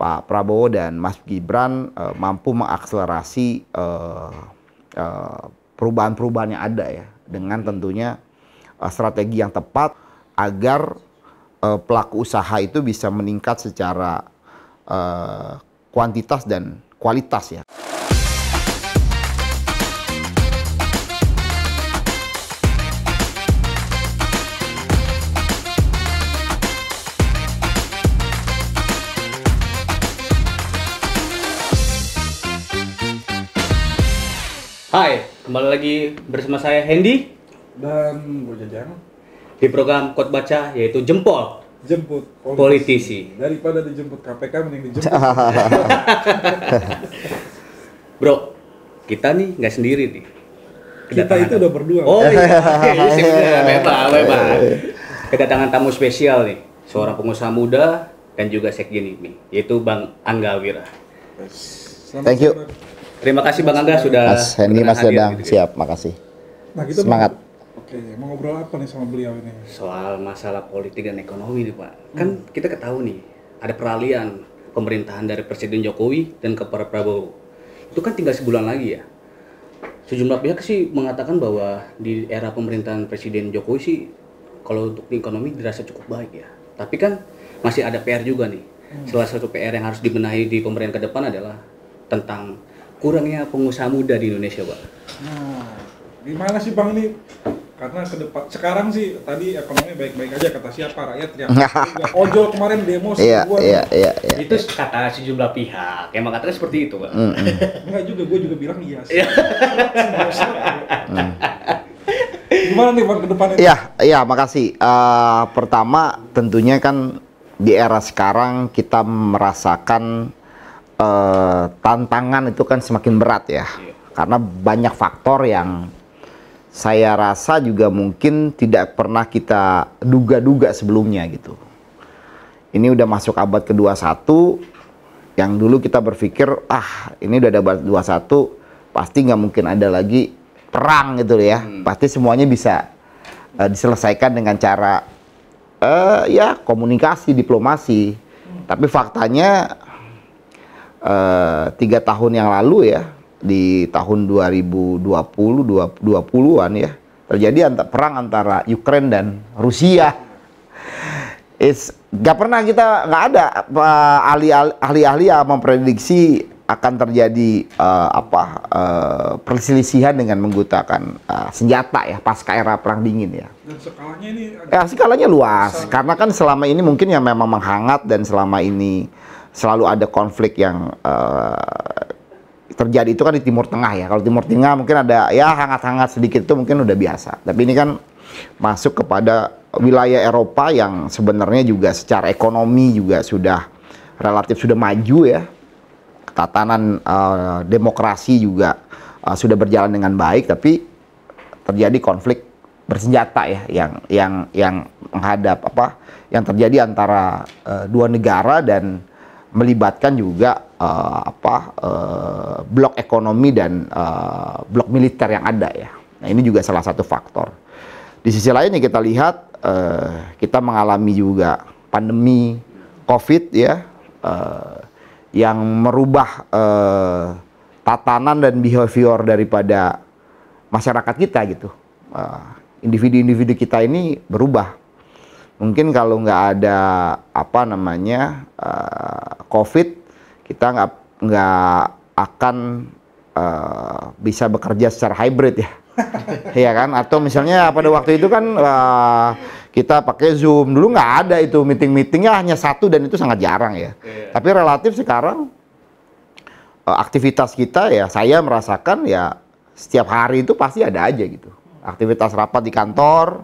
Pak Prabowo dan Mas Gibran uh, mampu mengakselerasi perubahan eh, perubahan-perubahan yang ada ya dengan tentunya uh, strategi yang tepat agar uh, pelaku usaha itu bisa meningkat secara uh, kuantitas dan kualitas ya. Kembali lagi bersama saya Hendy dan Bu Jajang di program Kot Baca yaitu Jempol jemput politisi. politisi. Daripada dijemput KPK mending dijemput. Bro, kita nih nggak sendiri nih. Kita itu udah berdua. Oh iya, iya memang, Kedatangan tamu spesial nih, seorang pengusaha muda dan juga sekjen ini, yaitu Bang Angga Wira. Thank you. Terima kasih Bang Angga sudah Mas Hendy, Mas Dadang. Gitu. Ya. Siap, makasih. Nah, gitu Semangat. Oke, mau ngobrol apa nih sama beliau ini? Soal masalah politik dan ekonomi nih, Pak. Hmm. Kan kita ketahui nih, ada peralihan pemerintahan dari Presiden Jokowi dan ke Prabowo. Itu kan tinggal sebulan lagi ya. Sejumlah pihak sih mengatakan bahwa di era pemerintahan Presiden Jokowi sih kalau untuk di ekonomi dirasa cukup baik ya. Tapi kan masih ada PR juga nih. Hmm. Salah satu PR yang harus dibenahi di pemerintahan ke depan adalah tentang kurangnya pengusaha muda di Indonesia, Pak? Nah, gimana sih Bang ini? Karena ke depan sekarang sih tadi ekonomi baik-baik aja kata siapa rakyat yang Ojol oh, kemarin demo iya, iya, iya, iya, Itu kata sejumlah pihak. Emang katanya seperti itu, Pak. Mm -hmm. Enggak juga, gue juga bilang iya sih. Iya. Mm. Gimana nih Bang ke depannya? Iya, iya, makasih. Uh, pertama tentunya kan di era sekarang kita merasakan Eh, tantangan itu kan semakin berat ya, iya. karena banyak faktor yang saya rasa juga mungkin tidak pernah kita duga-duga sebelumnya gitu. Ini udah masuk abad ke-21 yang dulu kita berpikir ah ini udah ada abad 21 pasti nggak mungkin ada lagi perang gitu ya. Hmm. Pasti semuanya bisa uh, diselesaikan dengan cara uh, ya komunikasi, diplomasi. Hmm. Tapi faktanya Eh, tiga uh, tahun yang lalu ya di tahun 2020 20-an ya terjadi antar perang antara Ukraina dan Rusia. Is gak pernah kita nggak ada eh, ahli-ahli uh, memprediksi akan terjadi uh, apa uh, perselisihan dengan menggunakan uh, senjata ya pasca era perang dingin ya. Dan skalanya ini ya skalanya luas karena kan selama ini mungkin yang memang menghangat dan selama ini selalu ada konflik yang uh, terjadi itu kan di Timur Tengah ya. Kalau Timur Tengah mungkin ada ya hangat-hangat sedikit itu mungkin udah biasa. Tapi ini kan masuk kepada wilayah Eropa yang sebenarnya juga secara ekonomi juga sudah relatif sudah maju ya. Tatanan uh, eh, demokrasi juga uh, sudah berjalan dengan baik tapi terjadi konflik bersenjata ya yang yang yang menghadap apa yang terjadi antara uh, dua negara dan melibatkan juga uh, apa uh, blok ekonomi dan uh, blok militer yang ada ya. Nah ini juga salah satu faktor. Di sisi lain yang kita lihat uh, kita mengalami juga pandemi COVID ya uh, yang merubah uh, tatanan dan behavior daripada masyarakat kita gitu. Individu-individu uh, individu -individu kita ini berubah mungkin kalau nggak ada apa namanya uh, COVID kita nggak nggak akan uh, bisa bekerja secara hybrid ya ya kan? Atau misalnya pada waktu itu kan uh, kita pakai Zoom. Dulu nggak ada itu meeting-meetingnya hanya satu dan itu sangat jarang ya. Iya. Tapi relatif sekarang uh, aktivitas kita ya saya merasakan ya setiap hari itu pasti ada aja gitu. Aktivitas rapat di kantor,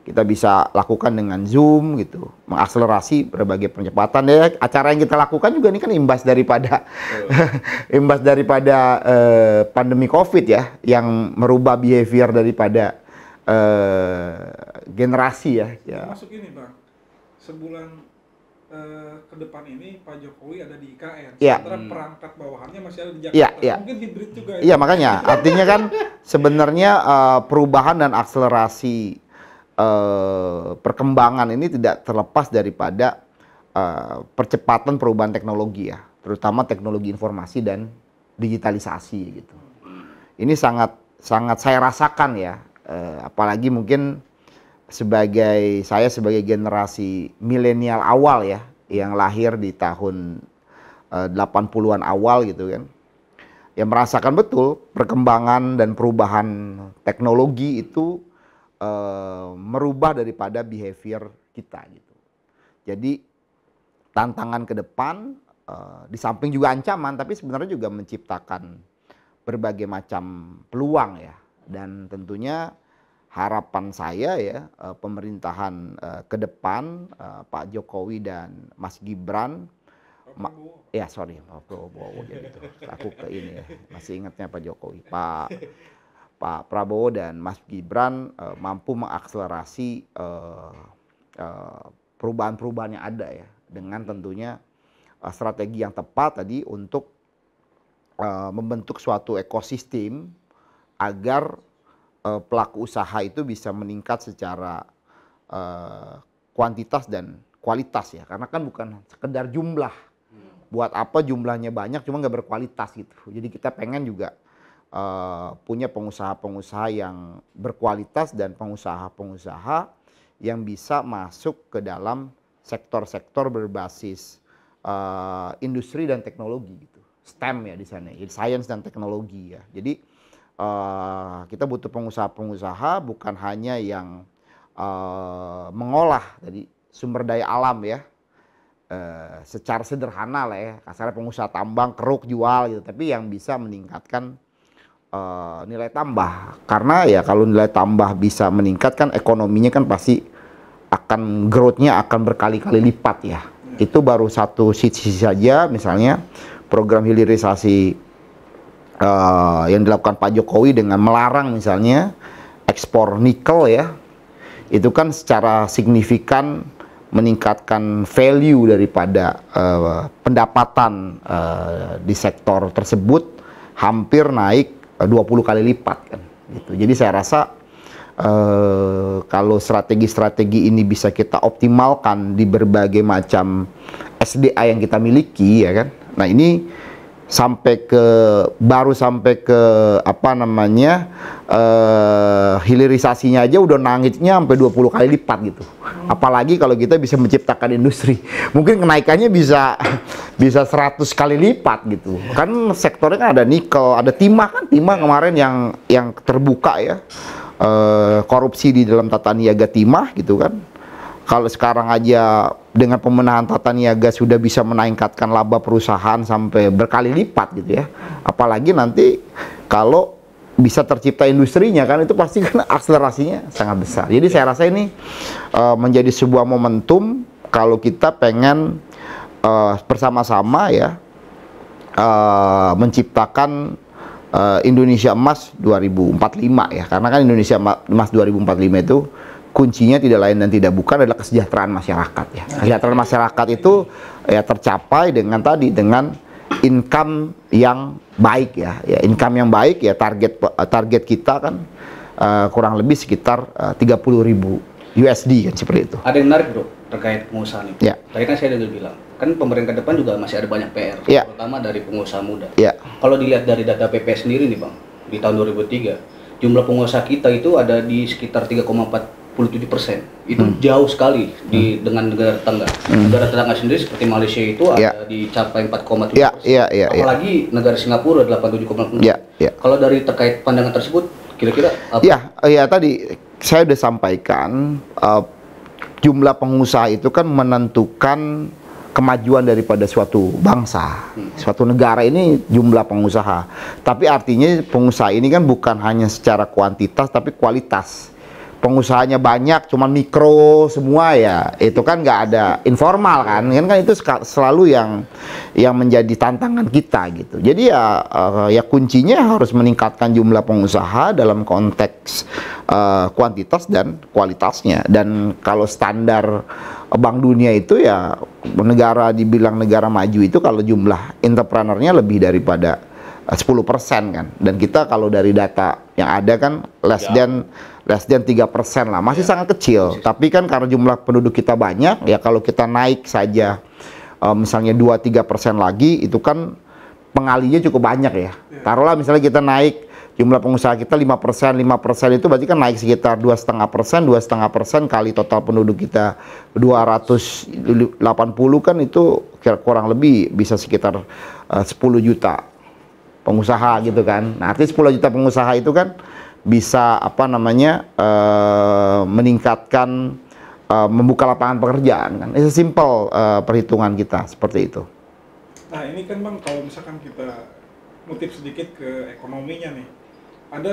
kita bisa lakukan dengan Zoom gitu, mengakselerasi berbagai percepatan ya. Acara yang kita lakukan juga ini kan imbas daripada oh. imbas daripada eh, pandemi Covid ya yang merubah behavior daripada eh, generasi ya. ya. Masuk ini, Bang. Sebulan eh, ke depan ini Pak Jokowi ada di IKN, ya. sementara hmm. perangkat bawahannya masih ada di ya, Jakarta. Ya, ya. Mungkin hibrid juga ya. Iya, makanya artinya kan sebenarnya eh, perubahan dan akselerasi Eh, perkembangan ini tidak terlepas daripada uh, percepatan perubahan teknologi ya, terutama teknologi informasi dan digitalisasi gitu. Ini sangat sangat saya rasakan ya, uh, apalagi mungkin sebagai saya sebagai generasi milenial awal ya yang lahir di tahun uh, 80-an awal gitu kan. Yang merasakan betul perkembangan dan perubahan teknologi itu Eh, merubah daripada behavior kita gitu. Jadi tantangan ke depan eh, di samping juga ancaman tapi sebenarnya juga menciptakan berbagai macam peluang ya dan tentunya harapan saya ya eh, pemerintahan ke depan Pak Jokowi dan Mas Gibran Ma ya sorry Pak Prabowo jadi aku ke ini ya masih ingatnya Pak Jokowi Pak Pak Prabowo dan Mas Gibran uh, mampu mengakselerasi uh, perubahan-perubahan yang ada ya dengan tentunya uh, strategi yang tepat tadi untuk uh, membentuk suatu ekosistem agar uh, pelaku usaha itu bisa meningkat secara uh, kuantitas dan kualitas ya karena kan bukan sekedar jumlah buat apa jumlahnya banyak cuma nggak berkualitas gitu jadi kita pengen juga Eh, punya pengusaha-pengusaha yang berkualitas dan pengusaha-pengusaha yang bisa masuk ke dalam sektor-sektor berbasis uh, industri dan teknologi gitu. STEM ya di sana, ya, science dan teknologi ya. Jadi uh, kita butuh pengusaha-pengusaha bukan hanya yang uh, mengolah tadi sumber daya alam ya. Uh, secara sederhana lah ya, kasarnya pengusaha tambang keruk jual gitu, tapi yang bisa meningkatkan uh, nilai tambah karena ya kalau nilai tambah bisa meningkatkan ekonominya kan pasti akan growthnya akan berkali-kali lipat ya. ya. Itu baru satu sisi saja misalnya program hilirisasi uh, yang dilakukan Pak Jokowi dengan melarang misalnya ekspor nikel ya. Itu kan secara signifikan meningkatkan value daripada uh, pendapatan uh, di sektor tersebut hampir naik 20 eh, kali lipat kan gitu. Jadi saya rasa Uh, kalau strategi-strategi ini bisa kita optimalkan di berbagai macam SDA yang kita miliki ya kan. Nah, ini sampai ke baru sampai ke apa namanya eh, hilirisasinya aja udah nangisnya sampai 20 kali lipat gitu. Apalagi kalau kita bisa menciptakan industri. Mungkin kenaikannya bisa bisa 100 kali lipat gitu. Kan sektornya kan ada nikel, ada timah kan timah kemarin yang yang terbuka ya. Eh, korupsi di dalam tata niaga timah gitu kan kalau sekarang aja dengan pemenahan tata niaga sudah bisa meningkatkan laba perusahaan sampai berkali lipat gitu ya. Apalagi nanti kalau bisa tercipta industrinya kan itu pasti kan akselerasinya sangat besar. Jadi saya rasa ini uh, menjadi sebuah momentum kalau kita pengen uh, bersama-sama ya uh, menciptakan uh, Indonesia Emas 2045 ya. Karena kan Indonesia Emas 2045 itu kuncinya tidak lain dan tidak bukan adalah kesejahteraan masyarakat ya. Kesejahteraan masyarakat itu ya tercapai dengan tadi dengan income yang baik ya. Ya income yang baik ya target eh, target kita kan uh, kurang lebih sekitar uh, 30.000 USD kan seperti itu. Ada yang menarik Bro terkait pengusaha nih. Ya. Tadi kan saya sudah bilang kan pemerintah depan juga masih ada banyak PR ya. terutama dari pengusaha muda. Ya. Kalau dilihat dari data PP sendiri nih Bang di tahun 2003 jumlah pengusaha kita itu ada di sekitar 3,4 persen Itu hmm. jauh sekali di hmm. dengan negara tetangga. Hmm. Negara tetangga sendiri seperti Malaysia itu yeah. dicapai 4,7%. Yeah, yeah, yeah, Apalagi yeah. negara Singapura 87,6%. Yeah, yeah. Kalau dari terkait pandangan tersebut kira-kira apa? Ya, yeah, ya tadi saya sudah sampaikan uh, jumlah pengusaha itu kan menentukan kemajuan daripada suatu bangsa, hmm. suatu negara ini jumlah pengusaha. Tapi artinya pengusaha ini kan bukan hanya secara kuantitas tapi kualitas pengusahanya banyak cuman mikro semua ya itu kan nggak ada informal kan kan kan itu selalu yang yang menjadi tantangan kita gitu jadi ya eh, ya kuncinya harus meningkatkan jumlah pengusaha dalam konteks uh, kuantitas dan kualitasnya dan kalau standar Bank Dunia itu ya negara dibilang negara maju itu kalau jumlah entrepreneurnya lebih daripada 10% eh, kan dan kita kalau dari data yang ada kan less ya. than less than 3% lah, masih yeah. sangat kecil. yeah. Tapi kan karena jumlah penduduk kita banyak, ya kalau kita naik saja um, misalnya tiga persen lagi, itu kan pengalinya cukup banyak ya. Yeah. Taruhlah misalnya kita naik jumlah pengusaha kita lima persen lima persen itu berarti kan naik sekitar dua dua persen 2,5%, persen kali total penduduk kita 280 kan itu kurang lebih bisa sekitar eh, uh, 10 juta pengusaha gitu kan. Nah, artinya 10 juta pengusaha itu kan bisa apa namanya uh, meningkatkan uh, membuka lapangan pekerjaan kan. Itu simpel uh, eh, perhitungan kita seperti itu. Nah, ini kan Bang kalau misalkan kita mutip sedikit ke ekonominya nih. Ada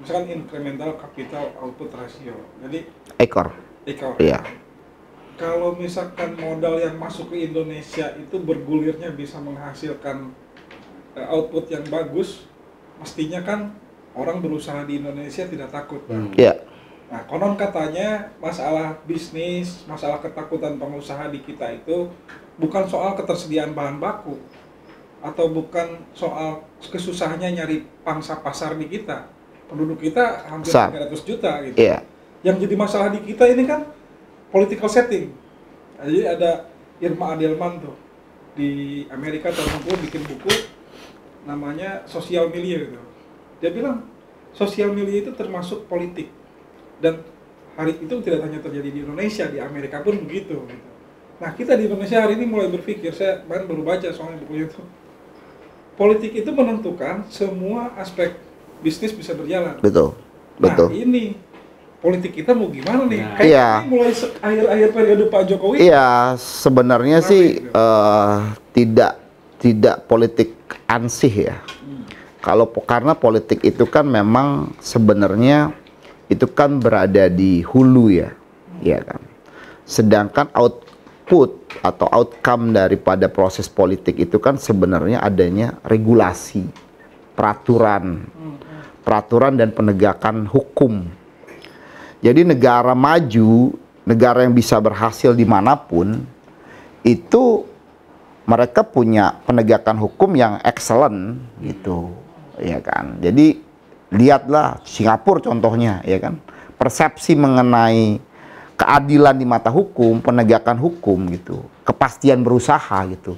misalkan incremental capital output ratio. Jadi ekor. Ekor. Iya. Kalau misalkan modal yang masuk ke Indonesia itu bergulirnya bisa menghasilkan output yang bagus, mestinya kan orang berusaha di Indonesia tidak takut bang. Hmm. Yeah. Nah konon katanya masalah bisnis, masalah ketakutan pengusaha di kita itu bukan soal ketersediaan bahan baku atau bukan soal kesusahannya nyari pangsa pasar di kita. Penduduk kita hampir Sa 300 juta gitu. Yeah. Yang jadi masalah di kita ini kan political setting. Jadi ada Irma Adelman tuh di Amerika tahun bikin buku namanya Social Milieu gitu dia bilang sosial media itu termasuk politik dan hari itu tidak hanya terjadi di Indonesia, di Amerika pun begitu. Gitu. Nah kita di Indonesia hari ini mulai berpikir, saya kemarin baru baca soalnya buku itu, politik itu menentukan semua aspek bisnis bisa berjalan. Betul. Nah, betul. ini politik kita mau gimana nih? Nah, Kayak iya. mulai akhir-akhir periode Pak Jokowi. Iya sebenarnya sih uh, tidak tidak politik ansih ya kalau karena politik itu kan memang sebenarnya itu kan berada di hulu ya, ya kan. Sedangkan output atau outcome daripada proses politik itu kan sebenarnya adanya regulasi, peraturan, peraturan dan penegakan hukum. Jadi negara maju, negara yang bisa berhasil dimanapun itu mereka punya penegakan hukum yang excellent gitu ya kan. Jadi lihatlah Singapura contohnya, ya kan. Persepsi mengenai keadilan di mata hukum, penegakan hukum gitu, kepastian berusaha gitu.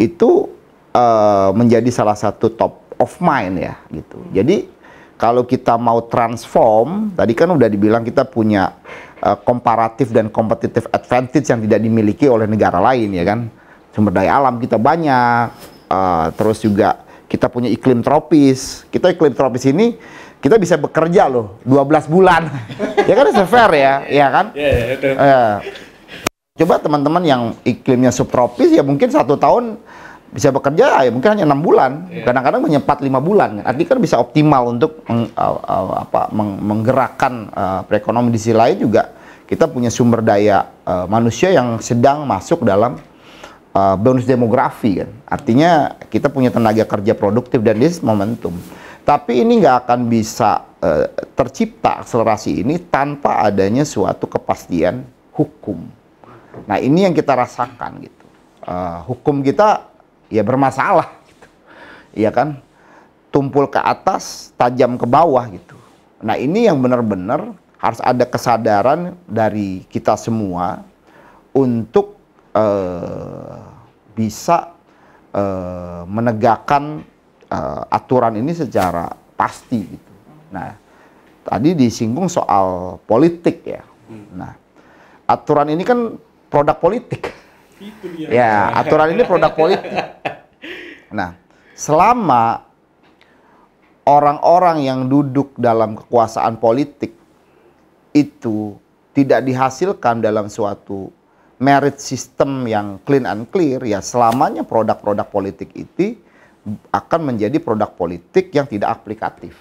Itu uh, menjadi salah satu top of mind ya gitu. Hmm. Jadi kalau kita mau transform, tadi kan udah dibilang kita punya uh, dan kompetitif advantage yang tidak dimiliki oleh negara lain ya kan. Sumber daya alam kita banyak, uh, terus juga kita punya iklim tropis. Kita iklim tropis ini kita bisa bekerja loh 12 bulan. ya kan itu fair ya, ya kan? Iya, yeah, ya, yeah, Coba teman-teman yang iklimnya subtropis ya mungkin satu tahun bisa bekerja ya mungkin hanya enam bulan ya. kadang-kadang yeah. empat lima bulan artinya kan bisa optimal untuk meng, uh, uh, apa, meng, menggerakkan uh, perekonomian di sisi lain juga kita punya sumber daya uh, manusia yang sedang masuk dalam uh, bonus demografi kan. Artinya kita punya tenaga kerja produktif dan this momentum. Tapi ini nggak akan bisa uh, tercipta akselerasi ini tanpa adanya suatu kepastian hukum. Nah ini yang kita rasakan gitu. Uh, hukum kita ya bermasalah gitu. Iya kan? Tumpul ke atas, tajam ke bawah gitu. Nah ini yang benar-benar harus ada kesadaran dari kita semua untuk Eh, bisa eh, menegakkan eh, aturan ini secara pasti gitu. Nah, tadi disinggung soal politik ya. Hmm. Nah, aturan ini kan produk politik. Ya, aturan ini produk politik. Nah, selama orang-orang yang duduk dalam kekuasaan politik itu tidak dihasilkan dalam suatu merit system yang clean and clear, ya selamanya produk-produk politik itu akan menjadi produk politik yang tidak aplikatif.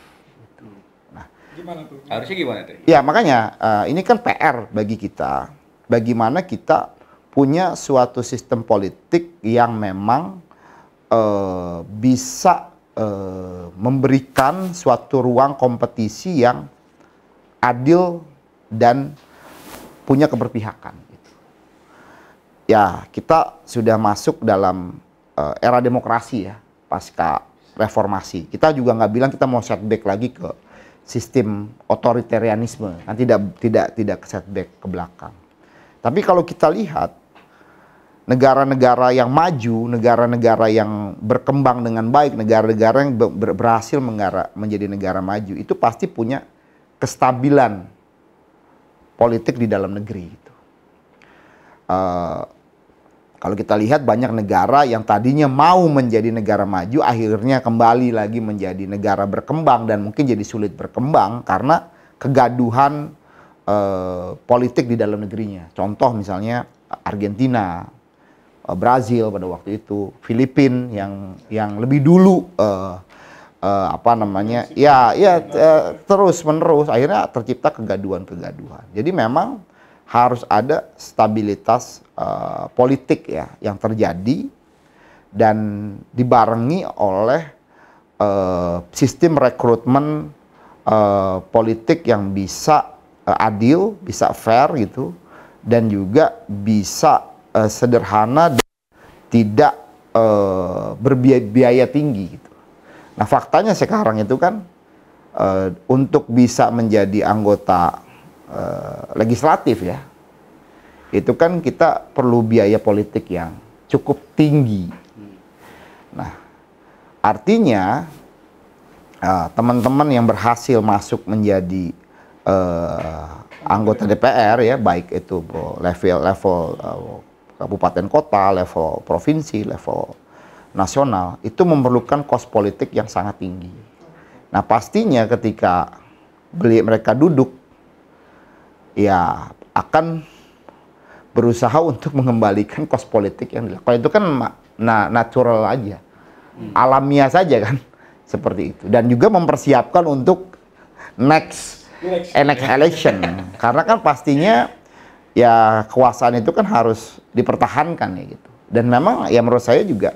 Nah, gimana tuh? Harusnya gimana tuh? Ya makanya uh, ini kan PR bagi kita, bagaimana kita punya suatu sistem politik yang memang uh, bisa uh, memberikan suatu ruang kompetisi yang adil dan punya keberpihakan ya kita sudah masuk dalam uh, era demokrasi ya pasca reformasi. Kita juga nggak bilang kita mau setback lagi ke sistem otoritarianisme kan tidak tidak tidak setback ke belakang. Tapi kalau kita lihat negara-negara yang maju, negara-negara yang berkembang dengan baik, negara-negara yang ber berhasil mengara, menjadi negara maju itu pasti punya kestabilan politik di dalam negeri itu. Uh, kalau kita lihat banyak negara yang tadinya mau menjadi negara maju akhirnya kembali lagi menjadi negara berkembang dan mungkin jadi sulit berkembang karena kegaduhan eh, politik di dalam negerinya. Contoh misalnya Argentina, eh, Brazil pada waktu itu, Filipina yang yang lebih dulu eh, eh, apa namanya? Ya, ya eh, terus menerus akhirnya tercipta kegaduhan-kegaduhan. Jadi memang harus ada stabilitas uh, politik ya yang terjadi dan dibarengi oleh uh, sistem rekrutmen uh, politik yang bisa uh, adil, bisa fair gitu dan juga bisa uh, sederhana dan tidak uh, berbiaya tinggi gitu. Nah, faktanya sekarang itu kan uh, untuk bisa menjadi anggota Eh, legislatif ya, itu kan kita perlu biaya politik yang cukup tinggi. Nah, artinya eh, teman-teman uh, yang berhasil masuk menjadi uh, anggota DPR ya, baik itu level level uh, kabupaten kota, level provinsi, level nasional, itu memerlukan kos politik yang sangat tinggi. Nah, pastinya ketika beli mereka duduk ya akan berusaha untuk mengembalikan kos politik yang dilakukan. itu kan natural aja. Hmm. Alamiah saja kan seperti itu dan juga mempersiapkan untuk next election. next election karena kan pastinya ya kekuasaan itu kan harus dipertahankan ya gitu dan memang ya menurut saya juga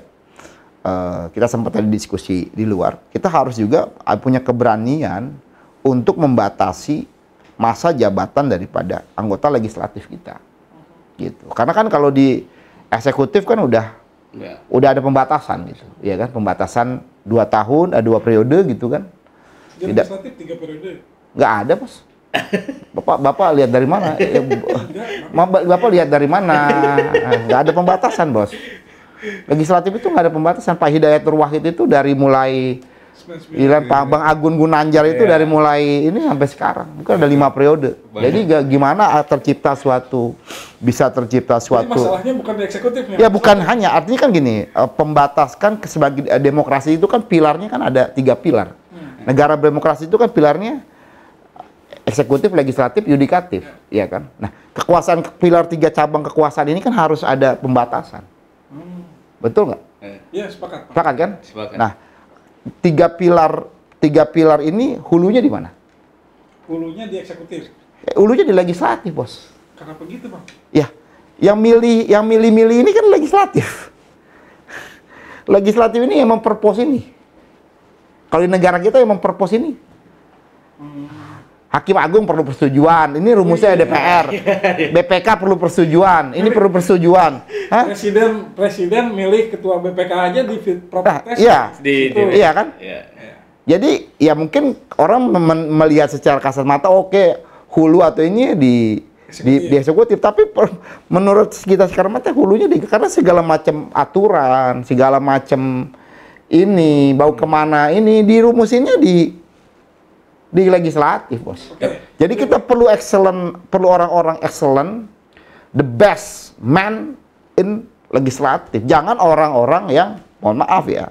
uh, kita sempat tadi diskusi di luar kita harus juga eh, punya keberanian untuk membatasi masa jabatan daripada anggota legislatif kita. Gitu. Karena kan kalau di eksekutif kan udah yeah. udah ada pembatasan gitu. Ya kan pembatasan dua tahun, eh, dua periode gitu kan. Jadi Tidak. Legislatif tiga periode. Enggak ada, Bos. Bapak Bapak lihat dari mana? Ya, Bapak lihat dari mana? Gak ada pembatasan, Bos. Legislatif itu gak ada pembatasan. Pak Hidayat Ruwahid itu dari mulai Gila gitu Pak ya. Bang Agun Gunanjar itu yeah. dari mulai ini sampai sekarang. Itu ada lima periode. Banyak. Jadi gimana tercipta suatu bisa tercipta suatu. Jadi masalahnya bukan di eksekutifnya. Ya bukan hanya artinya kan gini, e, pembataskan sebagai e, demokrasi itu kan pilarnya kan ada tiga pilar. Hmm. Negara demokrasi itu kan pilarnya eksekutif, legislatif, yudikatif, ya, ya kan. Nah, kekuasaan pilar tiga cabang kekuasaan ini kan harus ada pembatasan. Hmm. Betul nggak? Iya, sepakat. Sepakat kan? Sepakat. Nah, tiga pilar tiga pilar ini hulunya di mana? Hulunya di eksekutif. Eh, hulunya di legislatif, Bos. Karena begitu Bang? Ya. Yang milih yang milih-milih ini kan legislatif. legislatif ini yang memperpos ini. Kalau negara kita yang memperpos ini. Hmm. Hakim Agung perlu persetujuan. Ini rumusnya iya. DPR. Iya, iya. BPK perlu persetujuan. Ini perlu persetujuan. Hah? Presiden presiden milih ketua BPK aja di protes. Nah, iya. Di, di, gitu. iya kan? Iya. Jadi ya mungkin orang melihat secara kasat mata oke okay, hulu atau ini di di, di eksekutif tapi per, menurut kita sekarang mata hulunya di, karena segala macam aturan segala macam ini bau kemana ini dirumusinnya di di legislatif, Bos. Jadi kita perlu excellent, perlu orang-orang excellent, the best man in legislatif. Jangan orang-orang yang mohon maaf ya,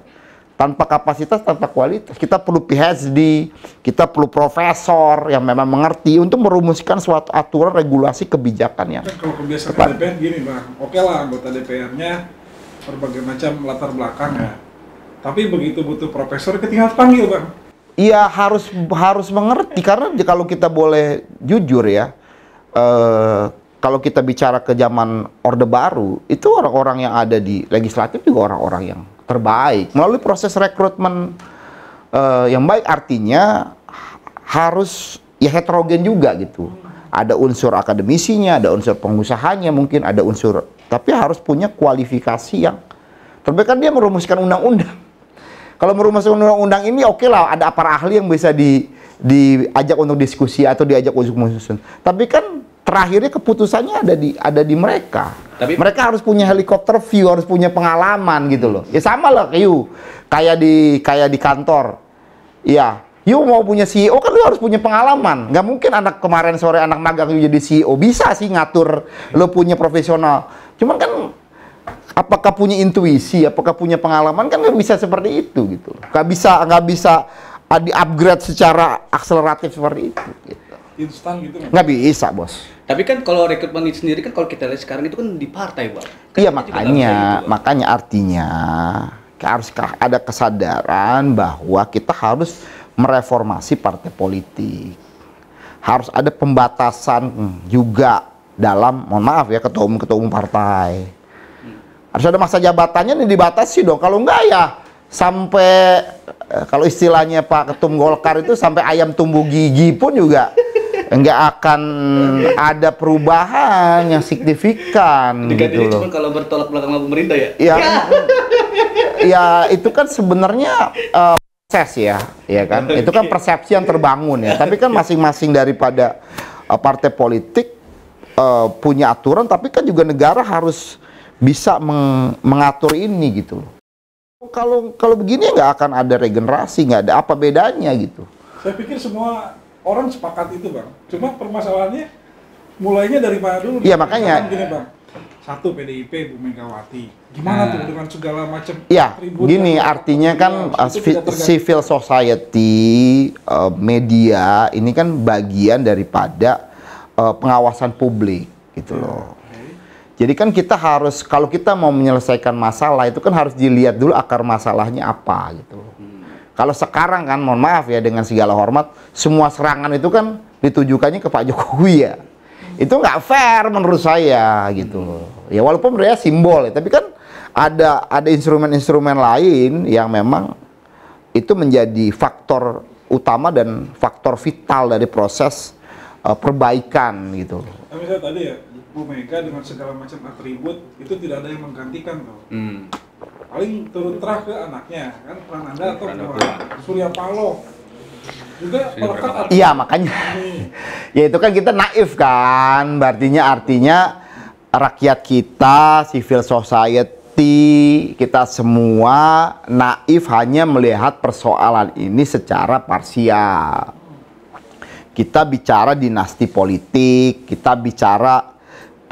tanpa kapasitas, tanpa kualitas. Kita perlu PhD, kita perlu profesor yang memang mengerti untuk merumuskan suatu aturan regulasi kebijakan yang. Kan kalau kebiasaan DPR gini bang, oke okay lah anggota DPR-nya berbagai macam latar belakang ya. Tapi begitu butuh profesor, ketinggalan panggil bang. Iya harus harus mengerti karena kalau kita boleh jujur ya, uh, kalau kita bicara ke zaman Orde Baru itu orang-orang yang ada di legislatif juga orang-orang yang terbaik melalui proses rekrutmen uh, yang baik artinya harus ya heterogen juga gitu. Ada unsur akademisinya, ada unsur pengusahanya mungkin, ada unsur tapi harus punya kualifikasi yang terbaik kan dia merumuskan undang-undang kalau merumuskan undang-undang ini oke okay lah ada para ahli yang bisa di diajak untuk diskusi atau diajak untuk menyusun. Tapi kan terakhirnya keputusannya ada di ada di mereka. Tapi mereka harus punya helikopter view, harus punya pengalaman gitu loh. Ya sama lah kayak kayak di kayak di kantor. Iya, you mau punya CEO kan lu harus punya pengalaman. Gak mungkin anak kemarin sore anak magang you jadi CEO bisa sih ngatur lu punya profesional. Cuman kan apakah punya intuisi, apakah punya pengalaman kan nggak bisa seperti itu gitu. Nggak bisa nggak bisa ah, di upgrade secara akseleratif seperti itu. Gitu. Instan gitu nggak bisa bos. Tapi kan kalau rekrutmen itu sendiri kan kalau kita lihat sekarang itu kan di partai bang. Kan iya makanya gitu, makanya artinya harus ada kesadaran bahwa kita harus mereformasi partai politik. Harus ada pembatasan juga dalam mohon maaf ya ketua umum ketua umum partai harus ada masa jabatannya nih dibatasi dong kalau enggak ya sampai eh, kalau istilahnya Pak Ketum Golkar itu sampai ayam tumbuh gigi pun juga enggak akan ada perubahan yang signifikan Digantinya gitu loh. kalau bertolak belakang sama pemerintah ya. Ya, iya. ya itu kan sebenarnya uh, proses ya, ya kan. Itu kan persepsi yang terbangun ya. Tapi kan masing-masing daripada uh, partai politik uh, punya aturan, tapi kan juga negara harus bisa meng mengatur ini gitu loh. Kalau kalau begini nggak akan ada regenerasi, nggak ada apa bedanya gitu. Saya pikir semua orang sepakat itu bang. Cuma permasalahannya mulainya dari mana dulu? Iya makanya. Gini, bang. Satu PDIP Bu Megawati. Gimana nah. tuh dengan segala macam? Iya. Gini artinya kan uh, civil society, uh, media ini kan bagian daripada uh, pengawasan publik gitu loh. Jadi kan kita harus kalau kita mau menyelesaikan masalah itu kan harus dilihat dulu akar masalahnya apa gitu. Hmm. Kalau sekarang kan mohon maaf ya dengan segala hormat semua serangan itu kan ditujukannya ke Pak Jokowi ya. Hmm. Itu nggak fair menurut saya gitu Ya walaupun mereka simbol ya, tapi kan ada ada instrumen-instrumen lain yang memang itu menjadi faktor utama dan faktor vital dari proses uh, perbaikan gitu. Tapi saya tadi ya Bu Mega dengan segala macam atribut itu tidak ada yang menggantikan tuh. Hmm. Paling turun terah ke anaknya kan Prananda atau Surya Paloh juga Iya makanya. ya itu kan kita naif kan, artinya artinya rakyat kita, civil society, kita semua naif hanya melihat persoalan ini secara parsial. Kita bicara dinasti politik, kita bicara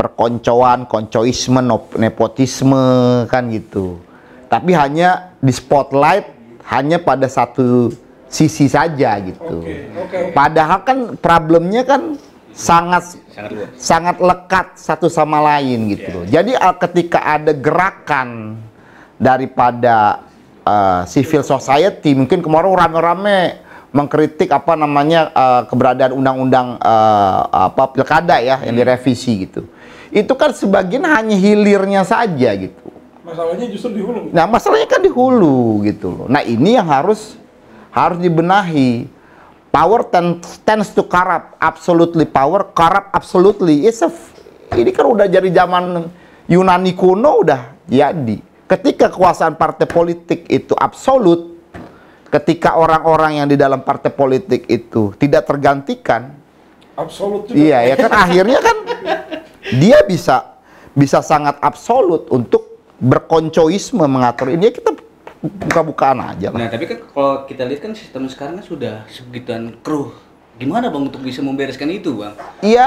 perkoncoan, koncoisme, nepotisme kan gitu. Tapi hanya di spotlight hanya pada satu sisi saja gitu. Okay. Okay. Padahal kan problemnya kan sangat sangat, sangat lekat satu sama lain gitu yeah. Jadi eh, ketika ada gerakan daripada uh, civil society mungkin kemarin rame-rame mengkritik apa namanya uh, keberadaan undang-undang uh, apa pilkada ya yang hmm. direvisi gitu itu kan sebagian hanya hilirnya saja gitu. Masalahnya justru di hulu. Nah, masalahnya kan di hulu gitu loh. Nah, ini yang harus harus dibenahi. Power tends to corrupt, absolutely power corrupt absolutely. It's a, ini kan udah dari zaman Yunani kuno udah jadi. Ketika kekuasaan partai politik itu absolut, ketika orang-orang yang di dalam partai politik itu tidak tergantikan, absolut juga. Iya, ya kan akhirnya kan dia bisa bisa sangat absolut untuk berkoncoisme mengatur ini kita buka-bukaan aja lah. Nah, tapi kan kalau kita lihat kan sistem sekarang kan sudah segituan keruh. Gimana Bang untuk bisa membereskan itu, Bang? Iya.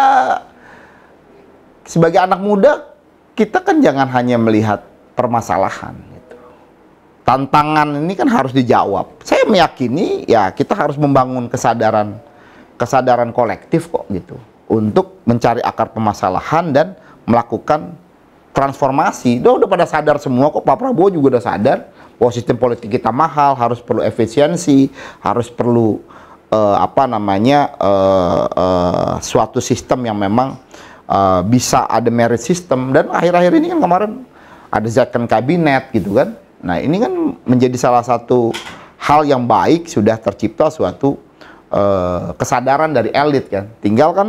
Sebagai anak muda, kita kan jangan hanya melihat permasalahan gitu. Tantangan ini kan harus dijawab. Saya meyakini ya kita harus membangun kesadaran kesadaran kolektif kok gitu untuk mencari akar permasalahan dan melakukan transformasi. Udah, udah pada sadar semua kok Pak Prabowo juga udah sadar bahwa sistem politik kita mahal, harus perlu efisiensi, harus perlu uh, apa namanya uh, uh, suatu sistem yang memang uh, bisa ada merit system dan akhir-akhir ini kan kemarin ada zakon kabinet gitu kan. Nah, ini kan menjadi salah satu hal yang baik sudah tercipta suatu uh, kesadaran dari elit kan. Tinggal kan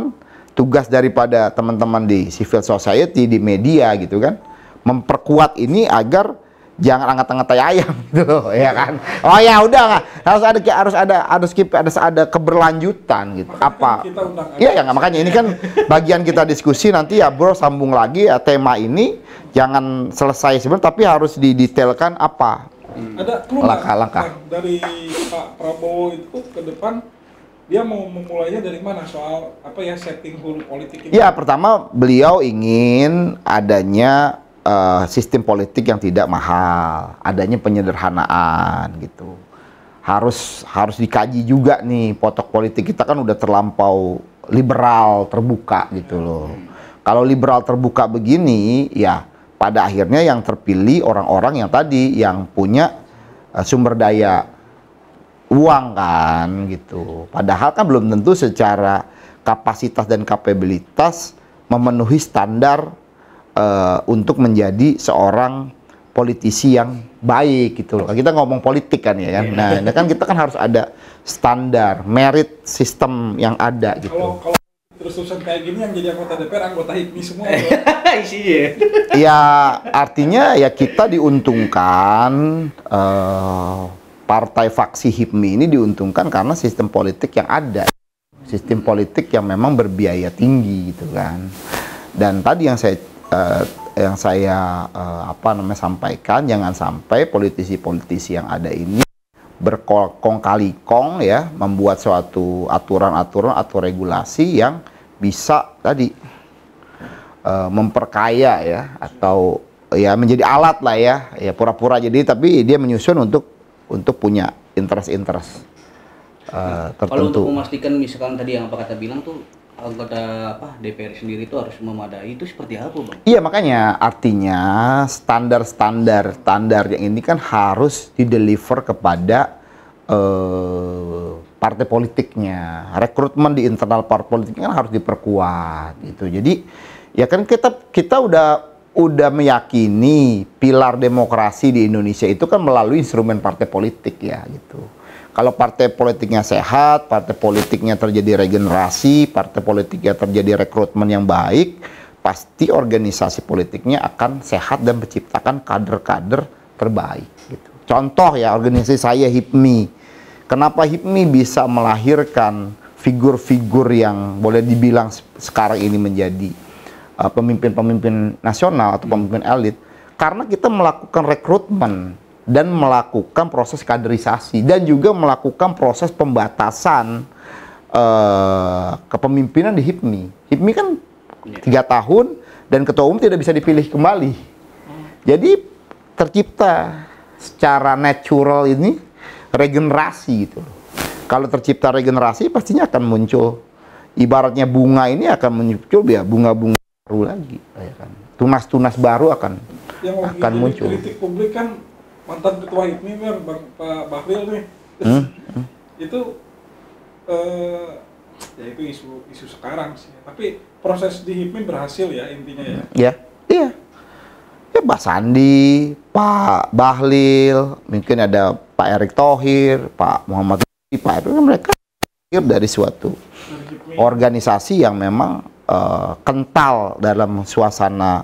tugas daripada teman-teman di civil society, di media gitu kan, memperkuat ini agar jangan angkat-angkat ayam gitu ya kan. Oh ya udah harus ada harus ada harus skip ada ada keberlanjutan gitu. Makanya Apa? Iya ya, ya makanya ini kan bagian kita diskusi nanti ya bro sambung lagi ya tema ini jangan selesai sebenarnya tapi harus didetailkan apa hmm. ada langkah-langkah dari Pak Prabowo itu ke depan dia mau memulainya dari mana soal apa ya setting huruf politik ini? Ya pertama beliau ingin adanya uh, sistem politik yang tidak mahal, adanya penyederhanaan gitu. Harus harus dikaji juga nih potok politik kita kan udah terlampau liberal terbuka gitu loh. Kalau liberal terbuka begini ya pada akhirnya yang terpilih orang-orang yang tadi yang punya uh, sumber daya uang kan gitu. Padahal kan belum tentu secara kapasitas dan kapabilitas memenuhi standar uh, untuk menjadi seorang politisi yang baik gitu loh. Kita ngomong politik kan ya kan. Iya. Nah, ini kan kita kan harus ada standar merit sistem yang ada gitu. Kalau kalau terus-terusan kayak gini yang jadi anggota DPR anggota HIPMI semua. Isinya. ya artinya ya kita diuntungkan uh, partai faksi HIPMI ini diuntungkan karena sistem politik yang ada. Sistem politik yang memang berbiaya tinggi gitu kan. Dan tadi yang saya uh, yang saya uh, apa namanya sampaikan jangan sampai politisi-politisi yang ada ini berkong kali kong ya membuat suatu aturan-aturan atau regulasi yang bisa tadi uh, memperkaya ya atau ya menjadi alat lah ya ya pura-pura jadi tapi dia menyusun untuk untuk punya interest-interest uh, nah, tertentu. Kalau untuk memastikan misalkan tadi yang apa kata bilang tuh anggota apa DPR sendiri itu harus memadai itu seperti apa bang? Iya makanya artinya standar-standar standar yang ini kan harus dideliver kepada uh, partai politiknya rekrutmen di internal partai politiknya kan harus diperkuat gitu. jadi ya kan kita kita udah udah meyakini pilar demokrasi di Indonesia itu kan melalui instrumen partai politik ya gitu. Kalau partai politiknya sehat, partai politiknya terjadi regenerasi, partai politiknya terjadi rekrutmen yang baik, pasti organisasi politiknya akan sehat dan menciptakan kader-kader terbaik gitu. Contoh ya organisasi saya HIPMI. Kenapa HIPMI bisa melahirkan figur-figur yang boleh dibilang sekarang ini menjadi Eh, pemimpin-pemimpin nasional atau pemimpin elit karena kita melakukan rekrutmen dan melakukan proses kaderisasi dan juga melakukan proses pembatasan uh, kepemimpinan di HIPMI. HIPMI kan iya. tiga tahun dan ketua umum tidak bisa dipilih kembali. Jadi tercipta secara natural ini regenerasi gitu. Kalau tercipta regenerasi pastinya akan muncul ibaratnya bunga ini akan muncul ya bunga-bunga baru lagi ya kan tunas-tunas baru akan yang akan muncul kritik publik kan mantan ketua HIPMI Pak Bahril nih hmm? hmm? itu eh, ya itu isu isu sekarang sih tapi proses di HIPMI berhasil ya intinya ya iya iya ya Pak Sandi Pak Bahlil mungkin ada Pak Erick Thohir Pak Muhammad Pak Erick mereka dari suatu organisasi yang memang uh, kental dalam suasana uh,